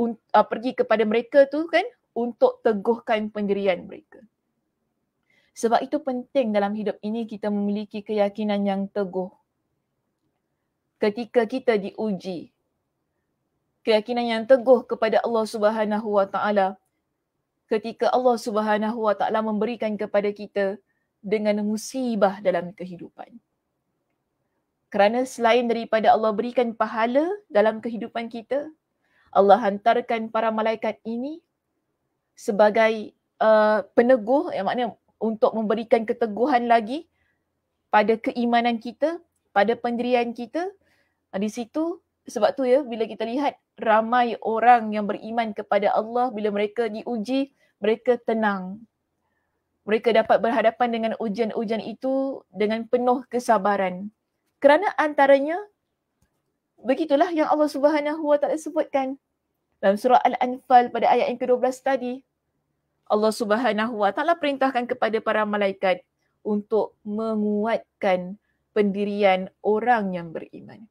un, uh, pergi kepada mereka tu kan untuk teguhkan pendirian mereka. Sebab itu penting dalam hidup ini kita memiliki keyakinan yang teguh. Ketika kita diuji, keyakinan yang teguh kepada Allah Subhanahu Wa Taala ketika Allah Subhanahu Wa Taala memberikan kepada kita dengan musibah dalam kehidupan kerana selain daripada Allah berikan pahala dalam kehidupan kita Allah hantarkan para malaikat ini sebagai uh, peneguh yang maknanya untuk memberikan keteguhan lagi pada keimanan kita pada pendirian kita di situ sebab tu ya bila kita lihat ramai orang yang beriman kepada Allah bila mereka diuji mereka tenang mereka dapat berhadapan dengan ujian-ujian itu dengan penuh kesabaran kerana antaranya begitulah yang Allah Subhanahu Wa Taala sebutkan dalam surah Al-Anfal pada ayat yang ke-12 tadi. Allah Subhanahu Wa Taala perintahkan kepada para malaikat untuk menguatkan pendirian orang yang beriman.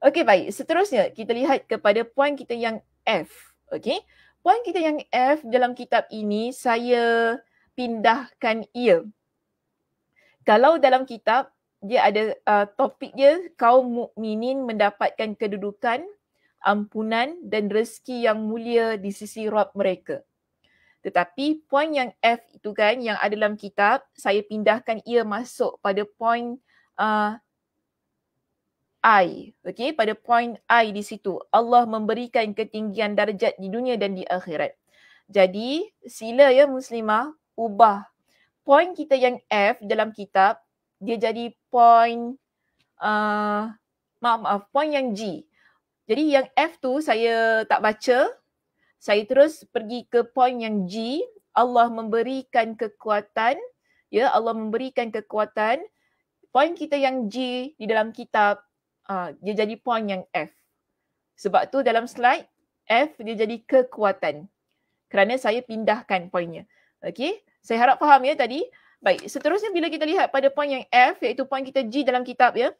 Okey baik, seterusnya kita lihat kepada poin kita yang F. Okey. poin kita yang F dalam kitab ini saya pindahkan ia. Kalau dalam kitab dia ada uh, topik dia kaum mukminin mendapatkan kedudukan ampunan dan rezeki yang mulia di sisi Rabb mereka. Tetapi poin yang F itu kan yang ada dalam kitab, saya pindahkan ia masuk pada poin uh, I. Okey, pada poin I di situ. Allah memberikan ketinggian darjat di dunia dan di akhirat. Jadi, sila ya muslimah ubah poin kita yang F dalam kitab dia jadi point uh, maaf maaf point yang G. Jadi yang F tu saya tak baca. Saya terus pergi ke point yang G. Allah memberikan kekuatan. Ya Allah memberikan kekuatan. Point kita yang G di dalam kitab uh, dia jadi point yang F. Sebab tu dalam slide F dia jadi kekuatan. Kerana saya pindahkan pointnya. Okey. Saya harap faham ya tadi. Baik, seterusnya bila kita lihat pada poin yang F iaitu poin kita G dalam kitab ya.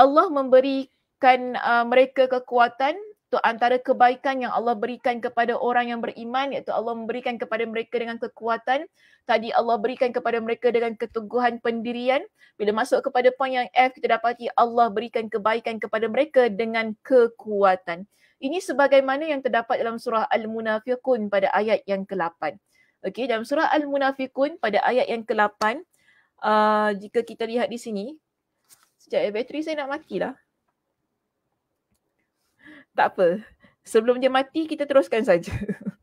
Allah memberikan uh, mereka kekuatan tu antara kebaikan yang Allah berikan kepada orang yang beriman iaitu Allah memberikan kepada mereka dengan kekuatan. Tadi Allah berikan kepada mereka dengan keteguhan pendirian. Bila masuk kepada poin yang F kita dapati Allah berikan kebaikan kepada mereka dengan kekuatan. Ini sebagaimana yang terdapat dalam surah Al-Munafiqun pada ayat yang ke-8. Okey, dalam surah al Munafikun pada ayat yang ke-8, uh, jika kita lihat di sini, sejak ya, eh, bateri saya nak matilah. Tak apa. Sebelum dia mati, kita teruskan saja.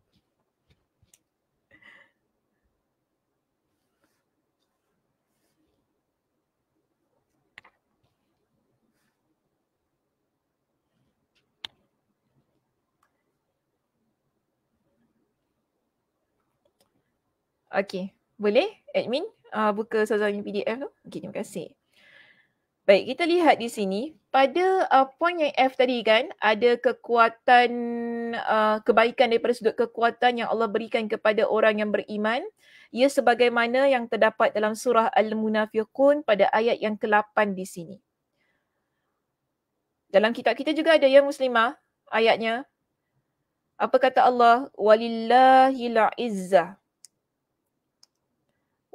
Okey, boleh admin uh, buka sazawi PDF tu? Okey, terima kasih. Baik, kita lihat di sini pada uh, poin yang F tadi kan ada kekuatan uh, kebaikan daripada sudut kekuatan yang Allah berikan kepada orang yang beriman. Ia sebagaimana yang terdapat dalam surah Al-Munafiqun pada ayat yang ke-8 di sini. Dalam kitab kita juga ada ya muslimah ayatnya. Apa kata Allah? Walillahil izzah.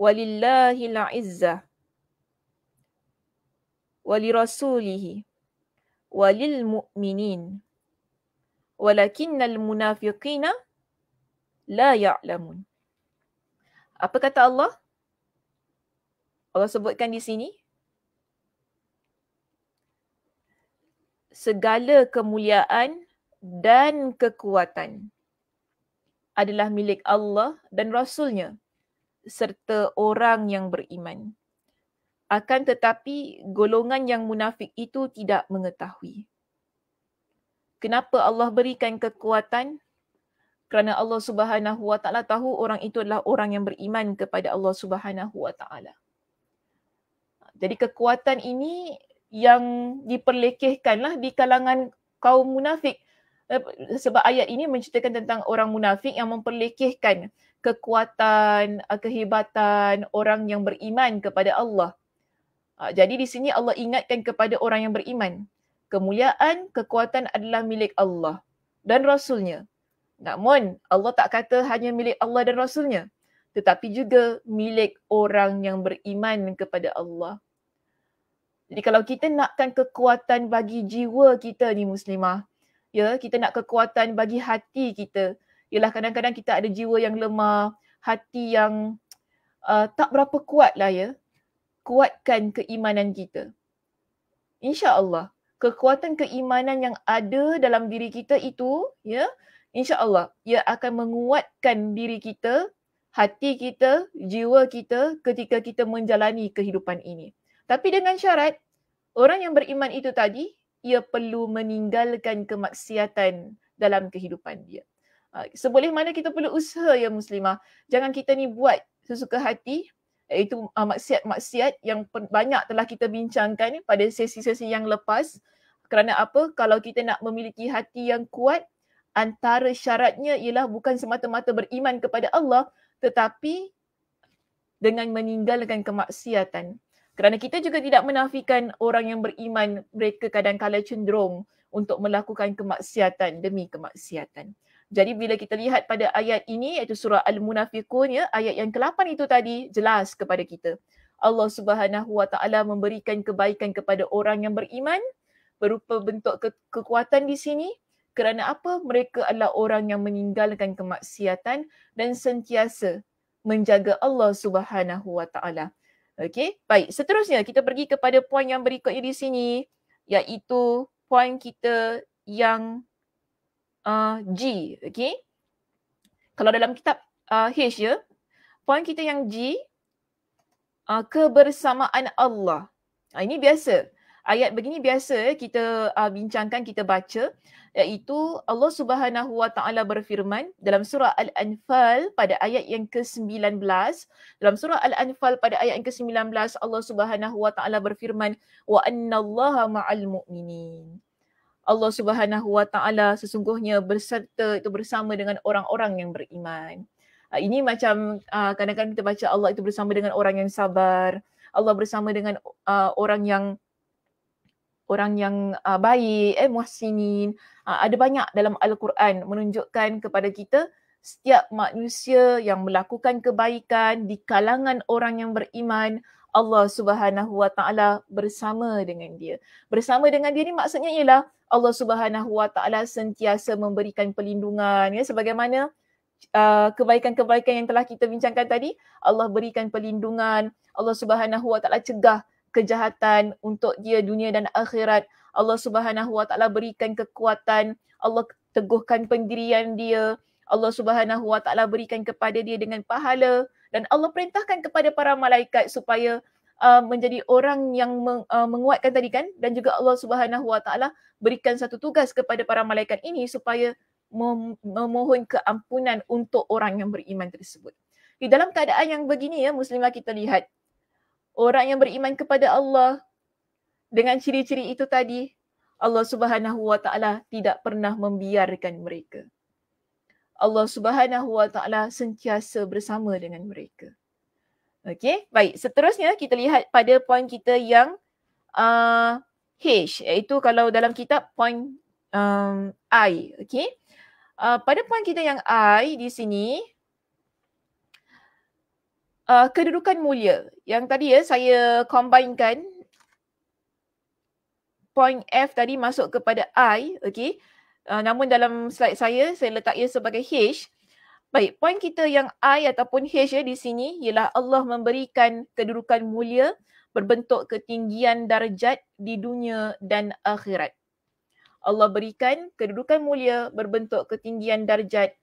ولله العزة ولرسوله وللمؤمنين ولكن المنافقين لا يعلمون Apa kata Allah? Allah sebutkan di sini segala kemuliaan dan kekuatan adalah milik Allah dan Rasulnya serta orang yang beriman. Akan tetapi golongan yang munafik itu tidak mengetahui. Kenapa Allah berikan kekuatan? Kerana Allah Subhanahu Wa Taala tahu orang itu adalah orang yang beriman kepada Allah Subhanahu Wa Taala. Jadi kekuatan ini yang diperlekehkanlah di kalangan kaum munafik. Eh, sebab ayat ini menceritakan tentang orang munafik yang memperlekehkan kekuatan, eh, kehebatan orang yang beriman kepada Allah. Ah, jadi di sini Allah ingatkan kepada orang yang beriman. Kemuliaan, kekuatan adalah milik Allah dan Rasulnya. Namun Allah tak kata hanya milik Allah dan Rasulnya. Tetapi juga milik orang yang beriman kepada Allah. Jadi kalau kita nakkan kekuatan bagi jiwa kita ni muslimah, ya kita nak kekuatan bagi hati kita ialah kadang-kadang kita ada jiwa yang lemah hati yang uh, tak berapa kuat lah ya kuatkan keimanan kita insyaallah kekuatan keimanan yang ada dalam diri kita itu ya insyaallah ia akan menguatkan diri kita hati kita jiwa kita ketika kita menjalani kehidupan ini tapi dengan syarat orang yang beriman itu tadi ia perlu meninggalkan kemaksiatan dalam kehidupan dia. Ah, seboleh mana kita perlu usaha ya muslimah. Jangan kita ni buat sesuka hati iaitu uh, maksiat-maksiat yang banyak telah kita bincangkan pada sesi-sesi yang lepas. Kerana apa? Kalau kita nak memiliki hati yang kuat, antara syaratnya ialah bukan semata-mata beriman kepada Allah tetapi dengan meninggalkan kemaksiatan kerana kita juga tidak menafikan orang yang beriman mereka kadang kala cenderung untuk melakukan kemaksiatan demi kemaksiatan. Jadi bila kita lihat pada ayat ini iaitu surah Al-Munafiqun ya ayat yang ke-8 itu tadi jelas kepada kita. Allah Subhanahu Wa Taala memberikan kebaikan kepada orang yang beriman berupa bentuk ke- kekuatan di sini kerana apa? Mereka adalah orang yang meninggalkan kemaksiatan dan sentiasa menjaga Allah Subhanahu Wa Taala. Okey, baik. Seterusnya kita pergi kepada poin yang berikutnya di sini iaitu poin kita yang uh, G. Okey. Kalau dalam kitab uh, H ya, poin kita yang G uh, kebersamaan Allah. Uh, ini biasa ayat begini biasa kita uh, bincangkan kita baca iaitu Allah Subhanahu Wa Taala berfirman dalam surah Al-Anfal pada ayat yang ke-19 dalam surah Al-Anfal pada ayat yang ke-19 Allah Subhanahu Wa Taala berfirman wa annallaha ma'al mu'minin Allah Subhanahu Wa Taala sesungguhnya berserta itu bersama dengan orang-orang yang beriman ah, ini macam ah, kadang-kadang kita baca Allah itu bersama dengan orang yang sabar Allah bersama dengan orang yang orang yang uh, baik eh muhsinin uh, ada banyak dalam al-Quran menunjukkan kepada kita setiap manusia yang melakukan kebaikan di kalangan orang yang beriman Allah Subhanahu Wa Taala bersama dengan dia. Bersama dengan dia ni maksudnya ialah Allah Subhanahu Wa Taala sentiasa memberikan perlindungan ya sebagaimana uh, kebaikan-kebaikan yang telah kita bincangkan tadi Allah berikan perlindungan, Allah Subhanahu Wa Taala cegah kejahatan untuk dia dunia dan akhirat. Allah Subhanahu Wa Taala berikan kekuatan, Allah teguhkan pendirian dia. Allah Subhanahu Wa Taala berikan kepada dia dengan pahala dan Allah perintahkan kepada para malaikat supaya uh, menjadi orang yang meng, uh, menguatkan tadi kan dan juga Allah Subhanahu Wa Taala berikan satu tugas kepada para malaikat ini supaya mem- memohon keampunan untuk orang yang beriman tersebut. Di dalam keadaan yang begini ya muslimah kita lihat orang yang beriman kepada Allah dengan ciri-ciri itu tadi, Allah Subhanahu Wa Taala tidak pernah membiarkan mereka. Allah Subhanahu Wa Taala sentiasa bersama dengan mereka. Okey, baik. Seterusnya kita lihat pada poin kita yang uh, H iaitu kalau dalam kitab poin um, I. Okey. Uh, pada poin kita yang I di sini, uh, kedudukan mulia yang tadi ya saya combinekan point F tadi masuk kepada I okey uh, namun dalam slide saya saya letak ia sebagai H baik point kita yang I ataupun H ya di sini ialah Allah memberikan kedudukan mulia berbentuk ketinggian darjat di dunia dan akhirat Allah berikan kedudukan mulia berbentuk ketinggian darjat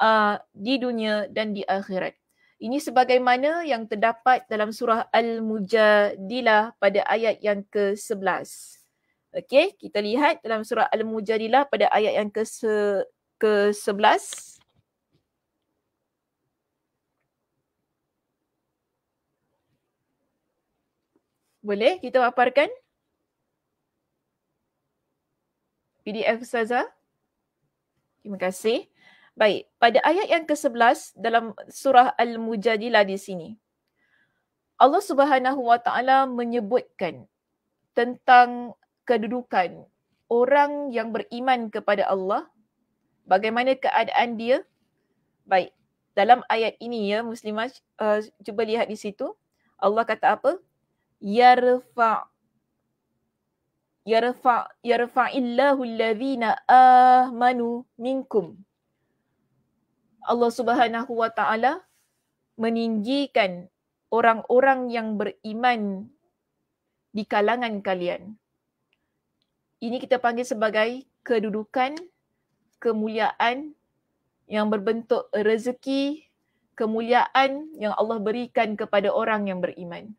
uh, di dunia dan di akhirat ini sebagaimana yang terdapat dalam surah Al-Mujadilah pada ayat yang ke-11. Okey, kita lihat dalam surah Al-Mujadilah pada ayat yang ke ke Boleh kita paparkan? PDF saja. Terima kasih. Baik, pada ayat yang ke-11 dalam surah Al-Mujadilah di sini. Allah Subhanahu Wa Taala menyebutkan tentang kedudukan orang yang beriman kepada Allah, bagaimana keadaan dia. Baik, dalam ayat ini ya muslimah uh, cuba lihat di situ. Allah kata apa? Yarfa Yarfa yarfa'illahu alladhina amanu minkum. Allah Subhanahu Wa Taala meninggikan orang-orang yang beriman di kalangan kalian. Ini kita panggil sebagai kedudukan kemuliaan yang berbentuk rezeki kemuliaan yang Allah berikan kepada orang yang beriman.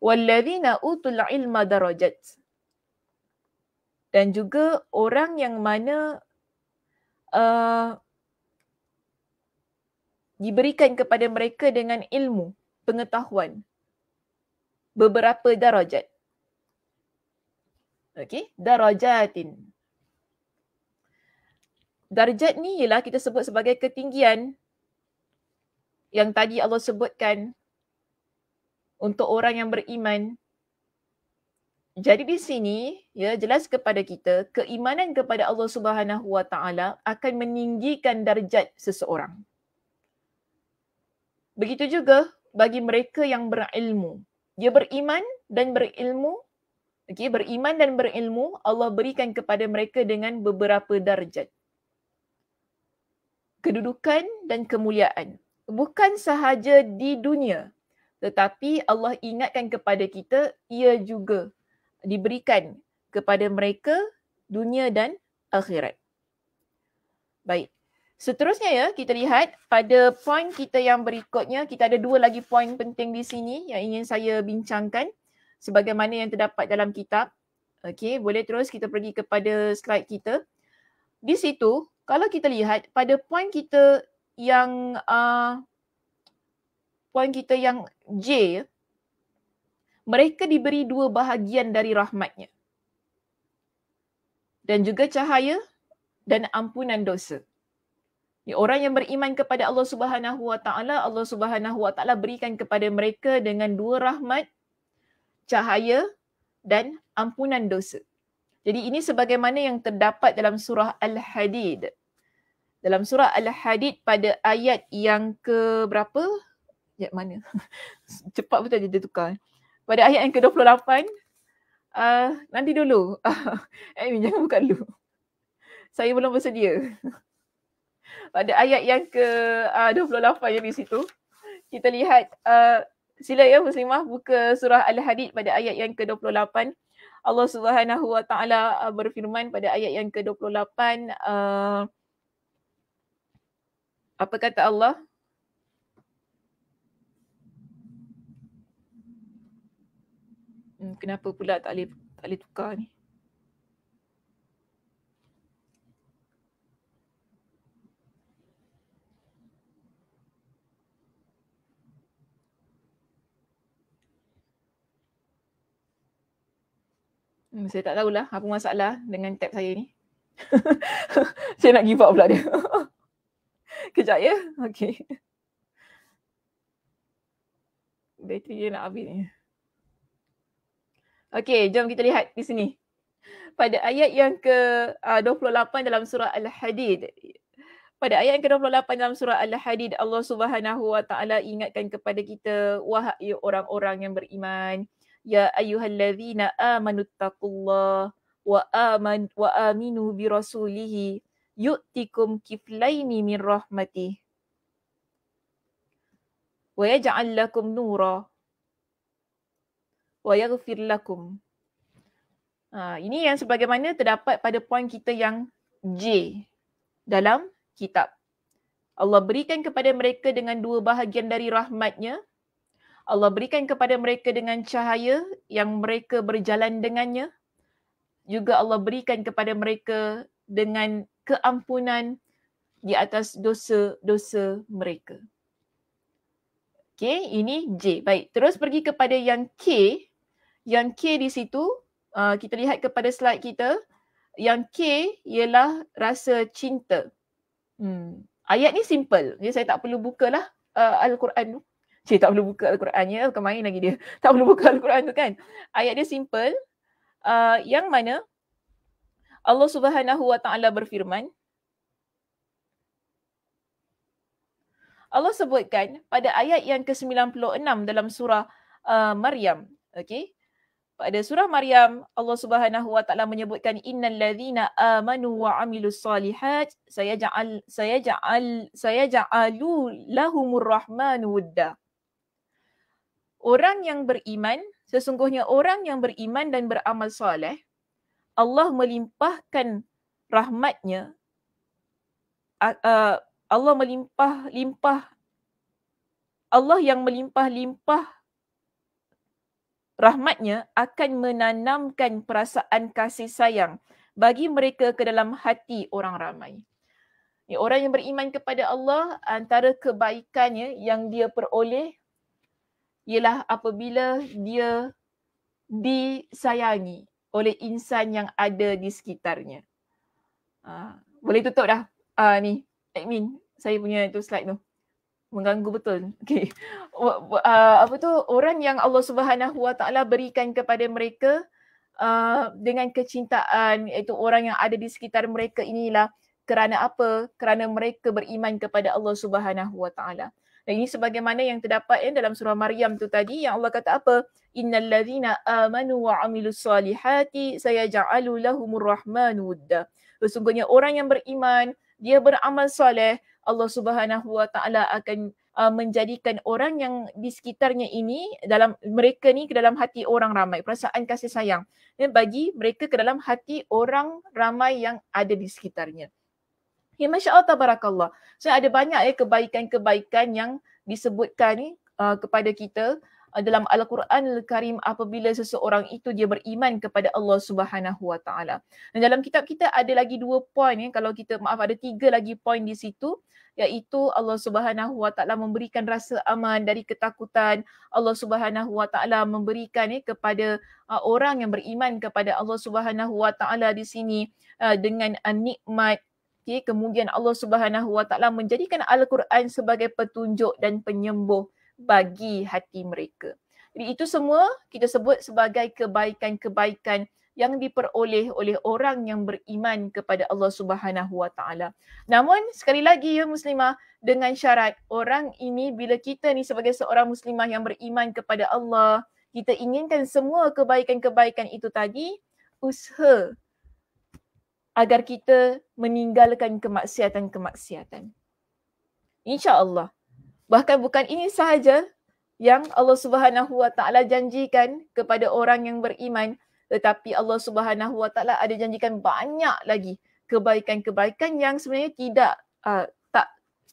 Walladzina utul ilma darajat. Dan juga orang yang mana uh, diberikan kepada mereka dengan ilmu, pengetahuan beberapa darajat. Okey, darajatin. Darjat ni ialah kita sebut sebagai ketinggian yang tadi Allah sebutkan untuk orang yang beriman. Jadi di sini ya jelas kepada kita keimanan kepada Allah Subhanahu Wa Taala akan meninggikan darjat seseorang. Begitu juga bagi mereka yang berilmu. Dia beriman dan berilmu. Okey, beriman dan berilmu Allah berikan kepada mereka dengan beberapa darjat. Kedudukan dan kemuliaan. Bukan sahaja di dunia, tetapi Allah ingatkan kepada kita ia juga diberikan kepada mereka dunia dan akhirat. Baik. Seterusnya ya, kita lihat pada poin kita yang berikutnya, kita ada dua lagi poin penting di sini yang ingin saya bincangkan sebagaimana yang terdapat dalam kitab. Okey, boleh terus kita pergi kepada slide kita. Di situ, kalau kita lihat pada poin kita yang uh, poin kita yang J, mereka diberi dua bahagian dari rahmatnya. Dan juga cahaya dan ampunan dosa. Ya, orang yang beriman kepada Allah Subhanahu Wa Taala Allah Subhanahu Wa Taala berikan kepada mereka dengan dua rahmat cahaya dan ampunan dosa. Jadi ini sebagaimana yang terdapat dalam surah Al-Hadid. Dalam surah Al-Hadid pada ayat yang ke berapa? Ayat mana? Cepat betul dia tukar. Pada ayat yang ke-28. Uh, nanti dulu. Uh, eh, Amy jangan buka dulu. Saya belum bersedia pada ayat yang ke ah, uh, 28 yang di situ. Kita lihat uh, sila ya muslimah buka surah Al-Hadid pada ayat yang ke-28. Allah Subhanahu Wa Taala ah, berfirman pada ayat yang ke-28 uh, apa kata Allah? Hmm, kenapa pula tak boleh tak boleh tukar ni? saya tak tahulah apa masalah dengan tab saya ni. saya nak give up pula dia. Kejap ya. Okay. Bateri dia nak habis ni. Okay, jom kita lihat di sini. Pada ayat yang ke-28 ah, dalam surah Al-Hadid. Pada ayat yang ke-28 dalam surah Al-Hadid, Allah Subhanahu Wa Taala ingatkan kepada kita, wahai orang-orang yang beriman, Ya ayyuhallazina amanu taqullah wa aman wa aminu bi rasulihi yu'tikum kiflaini min rahmati wa yaj'al lakum nura wa yaghfir lakum ha, ini yang sebagaimana terdapat pada poin kita yang J dalam kitab Allah berikan kepada mereka dengan dua bahagian dari rahmatnya Allah berikan kepada mereka dengan cahaya yang mereka berjalan dengannya. Juga Allah berikan kepada mereka dengan keampunan di atas dosa-dosa mereka. Okay, ini J. Baik, terus pergi kepada yang K. Yang K di situ, uh, kita lihat kepada slide kita. Yang K ialah rasa cinta. Hmm. Ayat ni simple. Jadi saya tak perlu bukalah uh, Al-Quran tu. Cik tak perlu buka Al-Quran ya. Bukan main lagi dia. Tak perlu buka Al-Quran tu kan. Ayat dia simple. Uh, yang mana Allah subhanahu wa ta'ala berfirman. Allah sebutkan pada ayat yang ke-96 dalam surah uh, Maryam. Okay. Pada surah Maryam, Allah Subhanahu Wa Taala menyebutkan innal ladzina amanu wa amilus salihat saya ja'al saya ja'al lahumur rahmanu wudda orang yang beriman, sesungguhnya orang yang beriman dan beramal soleh, Allah melimpahkan rahmatnya, Allah melimpah, limpah, Allah yang melimpah-limpah rahmatnya akan menanamkan perasaan kasih sayang bagi mereka ke dalam hati orang ramai. orang yang beriman kepada Allah antara kebaikannya yang dia peroleh ialah apabila dia disayangi oleh insan yang ada di sekitarnya. Uh, boleh tutup dah uh, ni admin saya punya itu slide tu. Mengganggu betul. Okay. Uh, ha, apa tu orang yang Allah Subhanahu Wa Taala berikan kepada mereka uh, dengan kecintaan iaitu orang yang ada di sekitar mereka inilah kerana apa? Kerana mereka beriman kepada Allah Subhanahu Wa Taala. Dan ini sebagaimana yang terdapat ya, dalam surah Maryam tu tadi yang Allah kata apa? Innal ladhina amanu wa amilu salihati sayaja'alu lahumur rahmanu wudda. Sesungguhnya orang yang beriman, dia beramal soleh, Allah Subhanahu Wa Taala akan uh, menjadikan orang yang di sekitarnya ini dalam mereka ni ke dalam hati orang ramai perasaan kasih sayang ya, bagi mereka ke dalam hati orang ramai yang ada di sekitarnya. Ya, Masya Allah, tabarakallah. So, ada banyak ya, kebaikan-kebaikan yang disebutkan uh, kepada kita uh, dalam Al-Quran Al-Karim apabila seseorang itu dia beriman kepada Allah Subhanahu Wa Taala. Dan dalam kitab kita ada lagi dua poin ya, kalau kita maaf ada tiga lagi poin di situ iaitu Allah Subhanahu Wa Taala memberikan rasa aman dari ketakutan. Allah Subhanahu Wa Taala memberikan ya, kepada uh, orang yang beriman kepada Allah Subhanahu Wa Taala di sini uh, dengan uh, nikmat okay, kemudian Allah Subhanahu Wa Taala menjadikan Al-Quran sebagai petunjuk dan penyembuh bagi hati mereka. Jadi itu semua kita sebut sebagai kebaikan-kebaikan yang diperoleh oleh orang yang beriman kepada Allah Subhanahu Wa Taala. Namun sekali lagi ya muslimah dengan syarat orang ini bila kita ni sebagai seorang muslimah yang beriman kepada Allah, kita inginkan semua kebaikan-kebaikan itu tadi usaha agar kita meninggalkan kemaksiatan-kemaksiatan. Insya-Allah. Bahkan bukan ini sahaja yang Allah Subhanahu Wa Taala janjikan kepada orang yang beriman, tetapi Allah Subhanahu Wa Taala ada janjikan banyak lagi kebaikan-kebaikan yang sebenarnya tidak uh, tak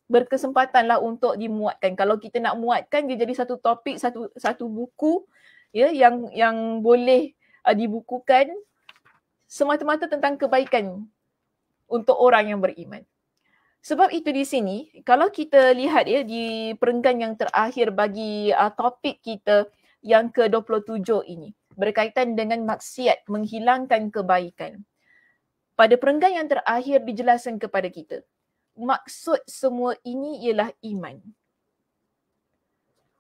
berkesempatanlah untuk dimuatkan. Kalau kita nak muatkan dia jadi satu topik, satu satu buku ya yang yang boleh uh, dibukukan semata-mata tentang kebaikan untuk orang yang beriman. Sebab itu di sini, kalau kita lihat ya di perenggan yang terakhir bagi uh, topik kita yang ke-27 ini berkaitan dengan maksiat menghilangkan kebaikan. Pada perenggan yang terakhir dijelaskan kepada kita, maksud semua ini ialah iman.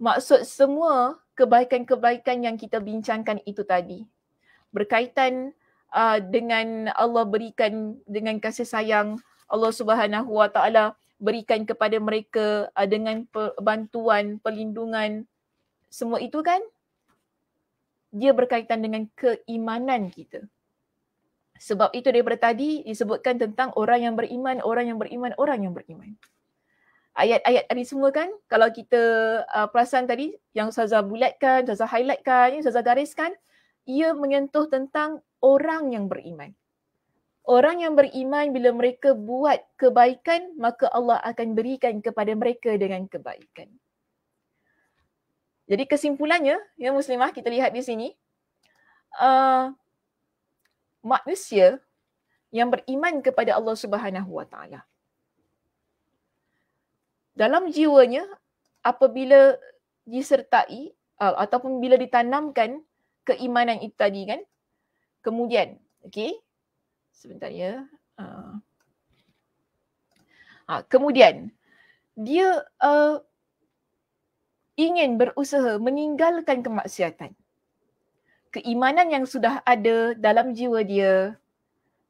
Maksud semua kebaikan-kebaikan yang kita bincangkan itu tadi berkaitan uh, dengan Allah berikan dengan kasih sayang Allah Subhanahu Wa Taala berikan kepada mereka uh, dengan per- bantuan perlindungan semua itu kan dia berkaitan dengan keimanan kita. Sebab itu daripada tadi disebutkan tentang orang yang beriman, orang yang beriman, orang yang beriman. Ayat-ayat tadi semua kan, kalau kita uh, perasan tadi yang Saza bulatkan, Saza highlightkan, Saza gariskan, ia menyentuh tentang orang yang beriman. Orang yang beriman bila mereka buat kebaikan maka Allah akan berikan kepada mereka dengan kebaikan. Jadi kesimpulannya ya muslimah kita lihat di sini uh, manusia yang beriman kepada Allah Subhanahu Wa dalam jiwanya apabila disertai uh, ataupun bila ditanamkan keimanan itu tadi kan. Kemudian, okay. Sebentar ya. Uh. Uh, kemudian, dia uh, ingin berusaha meninggalkan kemaksiatan. Keimanan yang sudah ada dalam jiwa dia.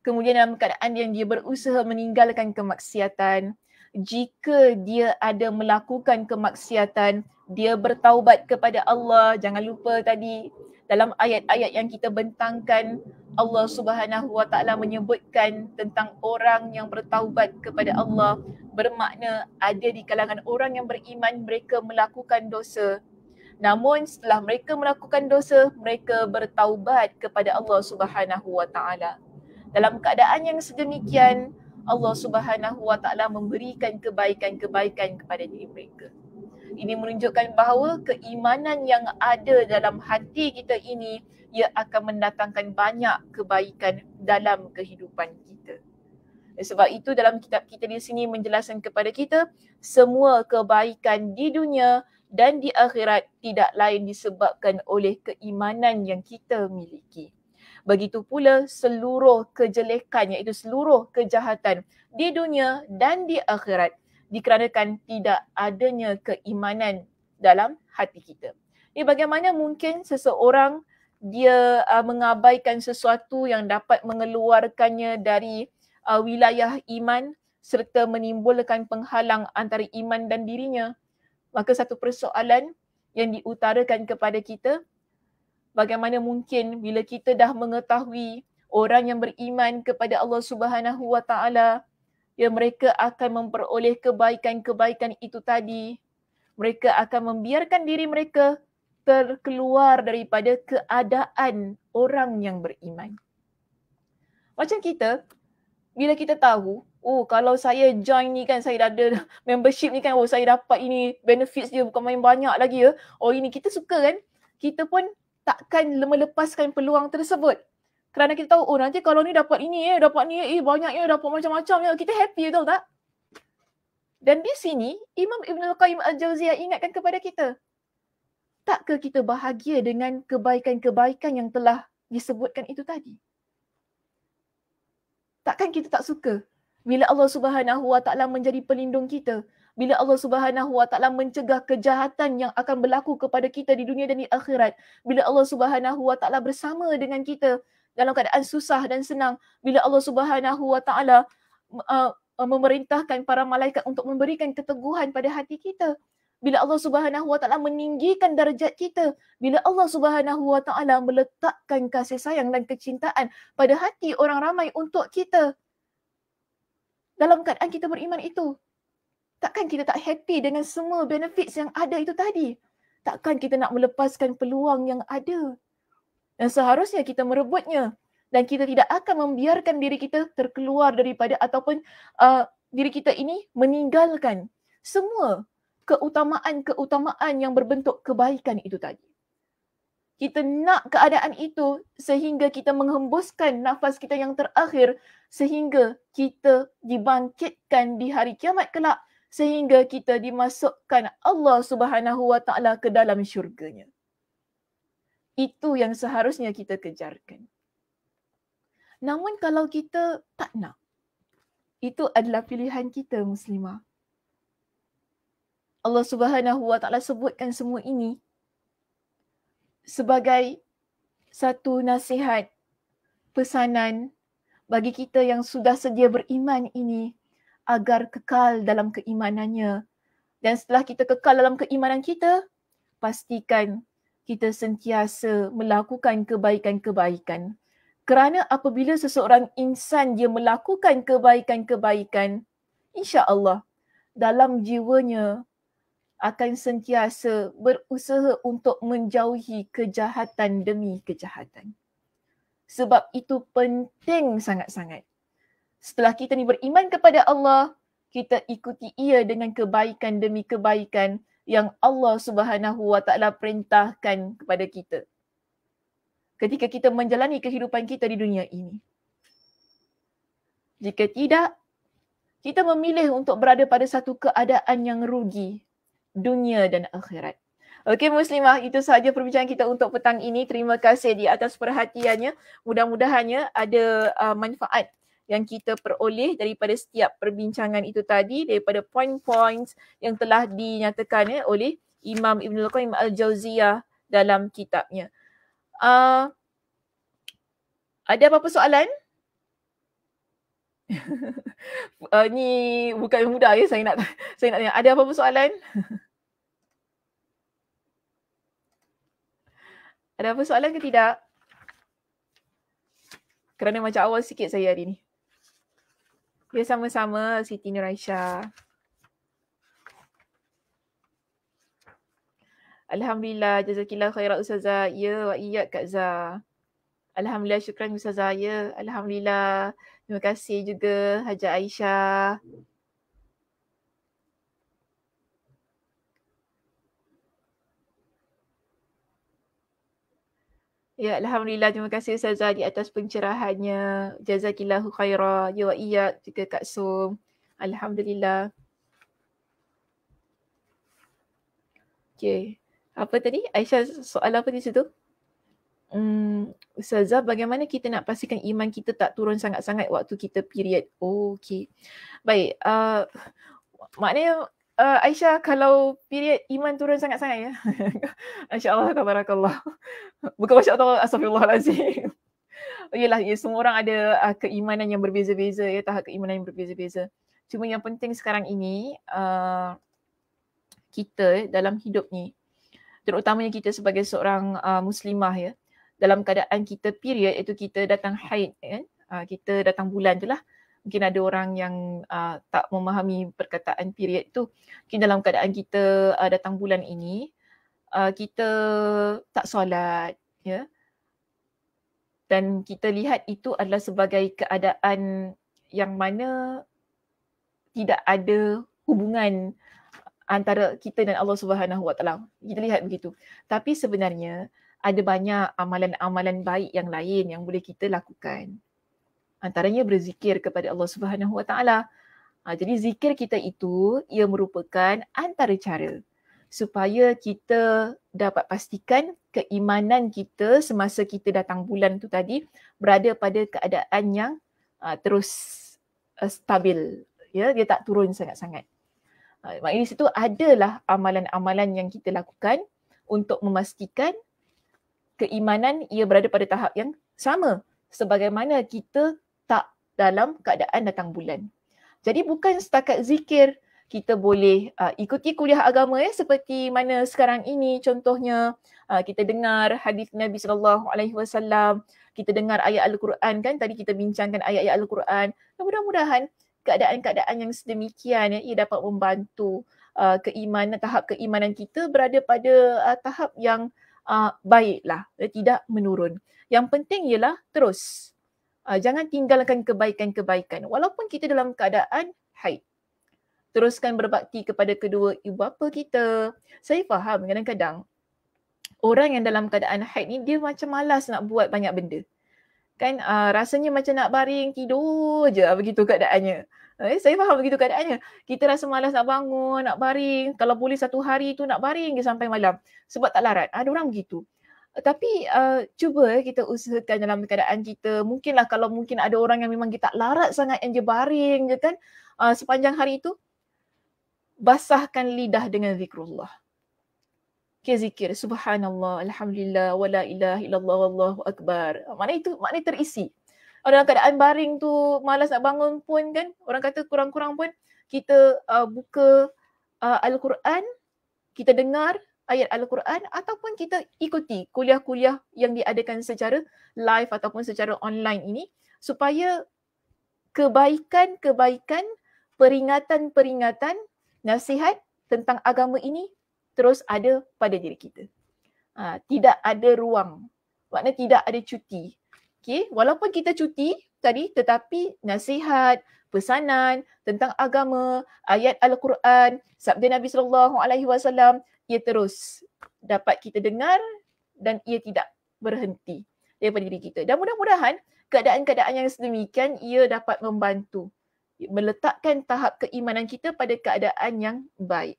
Kemudian dalam keadaan yang dia berusaha meninggalkan kemaksiatan jika dia ada melakukan kemaksiatan dia bertaubat kepada Allah jangan lupa tadi dalam ayat-ayat yang kita bentangkan Allah Subhanahu Wa Taala menyebutkan tentang orang yang bertaubat kepada Allah bermakna ada di kalangan orang yang beriman mereka melakukan dosa namun setelah mereka melakukan dosa mereka bertaubat kepada Allah Subhanahu Wa Taala dalam keadaan yang sedemikian Allah Subhanahu Wa Taala memberikan kebaikan-kebaikan kepada diri mereka. Ini menunjukkan bahawa keimanan yang ada dalam hati kita ini ia akan mendatangkan banyak kebaikan dalam kehidupan kita. Sebab itu dalam kitab kita di sini menjelaskan kepada kita semua kebaikan di dunia dan di akhirat tidak lain disebabkan oleh keimanan yang kita miliki. Begitu pula seluruh kejelekan iaitu seluruh kejahatan di dunia dan di akhirat dikarenakan tidak adanya keimanan dalam hati kita. Jadi bagaimana mungkin seseorang dia uh, mengabaikan sesuatu yang dapat mengeluarkannya dari uh, wilayah iman serta menimbulkan penghalang antara iman dan dirinya? Maka satu persoalan yang diutarakan kepada kita bagaimana mungkin bila kita dah mengetahui orang yang beriman kepada Allah Subhanahu Wa Taala ya mereka akan memperoleh kebaikan-kebaikan itu tadi mereka akan membiarkan diri mereka terkeluar daripada keadaan orang yang beriman macam kita bila kita tahu oh kalau saya join ni kan saya dah ada membership ni kan oh saya dapat ini benefits dia bukan main banyak lagi ya oh ini kita suka kan kita pun takkan melepaskan peluang tersebut. Kerana kita tahu, oh nanti kalau ni dapat ini, eh, dapat ni, eh, banyak ya, eh, dapat macam-macam ya. Kita happy, tahu tak? Dan di sini, Imam Ibn Al-Qaim al Jauziyah ingatkan kepada kita. takkah kita bahagia dengan kebaikan-kebaikan yang telah disebutkan itu tadi? Takkan kita tak suka bila Allah Subhanahu menjadi pelindung kita, bila Allah Subhanahu Wa Taala mencegah kejahatan yang akan berlaku kepada kita di dunia dan di akhirat bila Allah Subhanahu Wa Taala bersama dengan kita dalam keadaan susah dan senang bila Allah Subhanahu Wa Taala uh, uh, memerintahkan para malaikat untuk memberikan keteguhan pada hati kita bila Allah Subhanahu Wa Taala meninggikan darjat kita bila Allah Subhanahu Wa Taala meletakkan kasih sayang dan kecintaan pada hati orang ramai untuk kita dalam keadaan kita beriman itu Takkan kita tak happy dengan semua benefits yang ada itu tadi? Takkan kita nak melepaskan peluang yang ada? Dan seharusnya kita merebutnya dan kita tidak akan membiarkan diri kita terkeluar daripada ataupun uh, diri kita ini meninggalkan semua keutamaan-keutamaan yang berbentuk kebaikan itu tadi. Kita nak keadaan itu sehingga kita menghembuskan nafas kita yang terakhir sehingga kita dibangkitkan di hari kiamat kelak sehingga kita dimasukkan Allah Subhanahu Wa Taala ke dalam syurganya. Itu yang seharusnya kita kejarkan. Namun kalau kita tak nak, itu adalah pilihan kita muslimah. Allah Subhanahu Wa Taala sebutkan semua ini sebagai satu nasihat pesanan bagi kita yang sudah sedia beriman ini agar kekal dalam keimanannya. Dan setelah kita kekal dalam keimanan kita, pastikan kita sentiasa melakukan kebaikan-kebaikan. Kerana apabila seseorang insan dia melakukan kebaikan-kebaikan, insya-Allah dalam jiwanya akan sentiasa berusaha untuk menjauhi kejahatan demi kejahatan. Sebab itu penting sangat-sangat Setelah kita ni beriman kepada Allah, kita ikuti ia dengan kebaikan demi kebaikan yang Allah Subhanahu Wa Taala perintahkan kepada kita. Ketika kita menjalani kehidupan kita di dunia ini. Jika tidak, kita memilih untuk berada pada satu keadaan yang rugi dunia dan akhirat. Okey muslimah, itu sahaja perbincangan kita untuk petang ini. Terima kasih di atas perhatiannya. Mudah-mudahannya ada uh, manfaat yang kita peroleh daripada setiap perbincangan itu tadi daripada point-point yang telah dinyatakan eh, oleh Imam Ibn Al-Qayyim Al-Jawziyah dalam kitabnya. Uh, ada apa-apa soalan? uh, ni bukan mudah ya saya nak saya nak tanya. Ada apa-apa soalan? ada apa soalan ke tidak? Kerana macam awal sikit saya hari ni. Ya sama-sama Siti Nur Aisyah. Alhamdulillah jazakillah khairan ustazah. Ya wa iyak Kak Zah. Alhamdulillah syukran ustazah. Ya alhamdulillah. Terima kasih juga Hajar Aisyah. Ya, Alhamdulillah. Terima kasih Ustazah di atas pencerahannya. Jazakillahu khaira. Ya wa iya juga Kak Sum. Alhamdulillah. Okay. Apa tadi? Aisyah soalan apa di situ? Hmm, Ustazah bagaimana kita nak pastikan iman kita tak turun sangat-sangat waktu kita period? Oh, okay. Baik. Uh, maknanya uh, Aisyah kalau period iman turun sangat-sangat ya. Masya-Allah tabarakallah. Bukan masya-Allah astagfirullahalazim. Iyalah oh, ya semua orang ada uh, keimanan yang berbeza-beza ya tahap keimanan yang berbeza-beza. Cuma yang penting sekarang ini uh, kita dalam hidup ni terutamanya kita sebagai seorang uh, muslimah ya dalam keadaan kita period itu kita datang haid kan Uh, kita datang bulan tu lah mungkin ada orang yang uh, tak memahami perkataan period tu mungkin dalam keadaan kita uh, datang bulan ini uh, kita tak solat ya yeah? dan kita lihat itu adalah sebagai keadaan yang mana tidak ada hubungan antara kita dan Allah Subhanahu Wa Taala. Kita lihat begitu. Tapi sebenarnya ada banyak amalan-amalan baik yang lain yang boleh kita lakukan antaranya berzikir kepada Allah Subhanahu Wa Taala. Ah, jadi zikir kita itu ia merupakan antara cara supaya kita dapat pastikan keimanan kita semasa kita datang bulan tu tadi berada pada keadaan yang uh, terus uh, stabil ya dia tak turun sangat-sangat. Uh, maknanya di situ adalah amalan-amalan yang kita lakukan untuk memastikan keimanan ia berada pada tahap yang sama sebagaimana kita dalam keadaan datang bulan. Jadi bukan setakat zikir kita boleh uh, ikuti kuliah agama ya seperti mana sekarang ini contohnya uh, kita dengar hadis Nabi sallallahu alaihi wasallam, kita dengar ayat al-Quran kan tadi kita bincangkan ayat-ayat al-Quran. Mudah-mudahan keadaan-keadaan yang sedemikian ya ia dapat membantu uh, keimanan tahap keimanan kita berada pada uh, tahap yang uh, baiklah ya, tidak menurun. Yang penting ialah terus Uh, jangan tinggalkan kebaikan-kebaikan walaupun kita dalam keadaan haid. Teruskan berbakti kepada kedua ibu bapa kita. Saya faham kadang-kadang orang yang dalam keadaan haid ni dia macam malas nak buat banyak benda. Kan uh, rasanya macam nak baring tidur je lah begitu keadaannya. Eh, saya faham begitu keadaannya. Kita rasa malas nak bangun, nak baring. Kalau boleh satu hari tu nak baring je sampai malam. Sebab tak larat. Ada orang begitu tapi uh, cuba eh, kita usahakan dalam keadaan kita mungkinlah kalau mungkin ada orang yang memang kita larat sangat yang jebaring, je kan uh, sepanjang hari itu basahkan lidah dengan zikrullah Ke zikir subhanallah alhamdulillah wala ilaha illallah wallahu akbar makna itu makna terisi orang keadaan baring tu malas nak bangun pun kan orang kata kurang-kurang pun kita uh, buka uh, al-Quran kita dengar ayat Al-Quran ataupun kita ikuti kuliah-kuliah yang diadakan secara live ataupun secara online ini supaya kebaikan-kebaikan, peringatan-peringatan, nasihat tentang agama ini terus ada pada diri kita. Ha, tidak ada ruang, maknanya tidak ada cuti. Okay? Walaupun kita cuti tadi tetapi nasihat, pesanan tentang agama, ayat Al-Quran, sabda Nabi sallallahu alaihi wasallam, ia terus dapat kita dengar dan ia tidak berhenti daripada diri kita. Dan mudah-mudahan keadaan-keadaan yang sedemikian ia dapat membantu meletakkan tahap keimanan kita pada keadaan yang baik.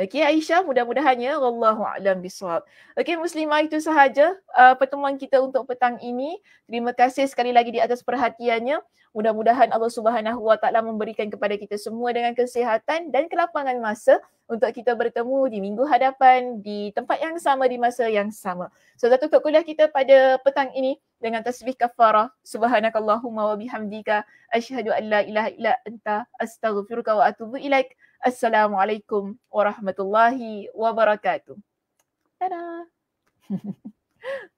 Okey Aisyah mudah-mudahannya wallahu alam bisawab. Okey muslimah itu sahaja uh, pertemuan kita untuk petang ini. Terima kasih sekali lagi di atas perhatiannya. Mudah-mudahan Allah Subhanahu Wa Taala memberikan kepada kita semua dengan kesihatan dan kelapangan masa untuk kita bertemu di minggu hadapan di tempat yang sama di masa yang sama. So satu untuk kuliah kita pada petang ini dengan tasbih kafarah subhanakallahumma wa bihamdika asyhadu an ilaha illa anta astaghfiruka wa atubu ilaika. Assalamualaikum warahmatullahi wabarakatuh. Tada.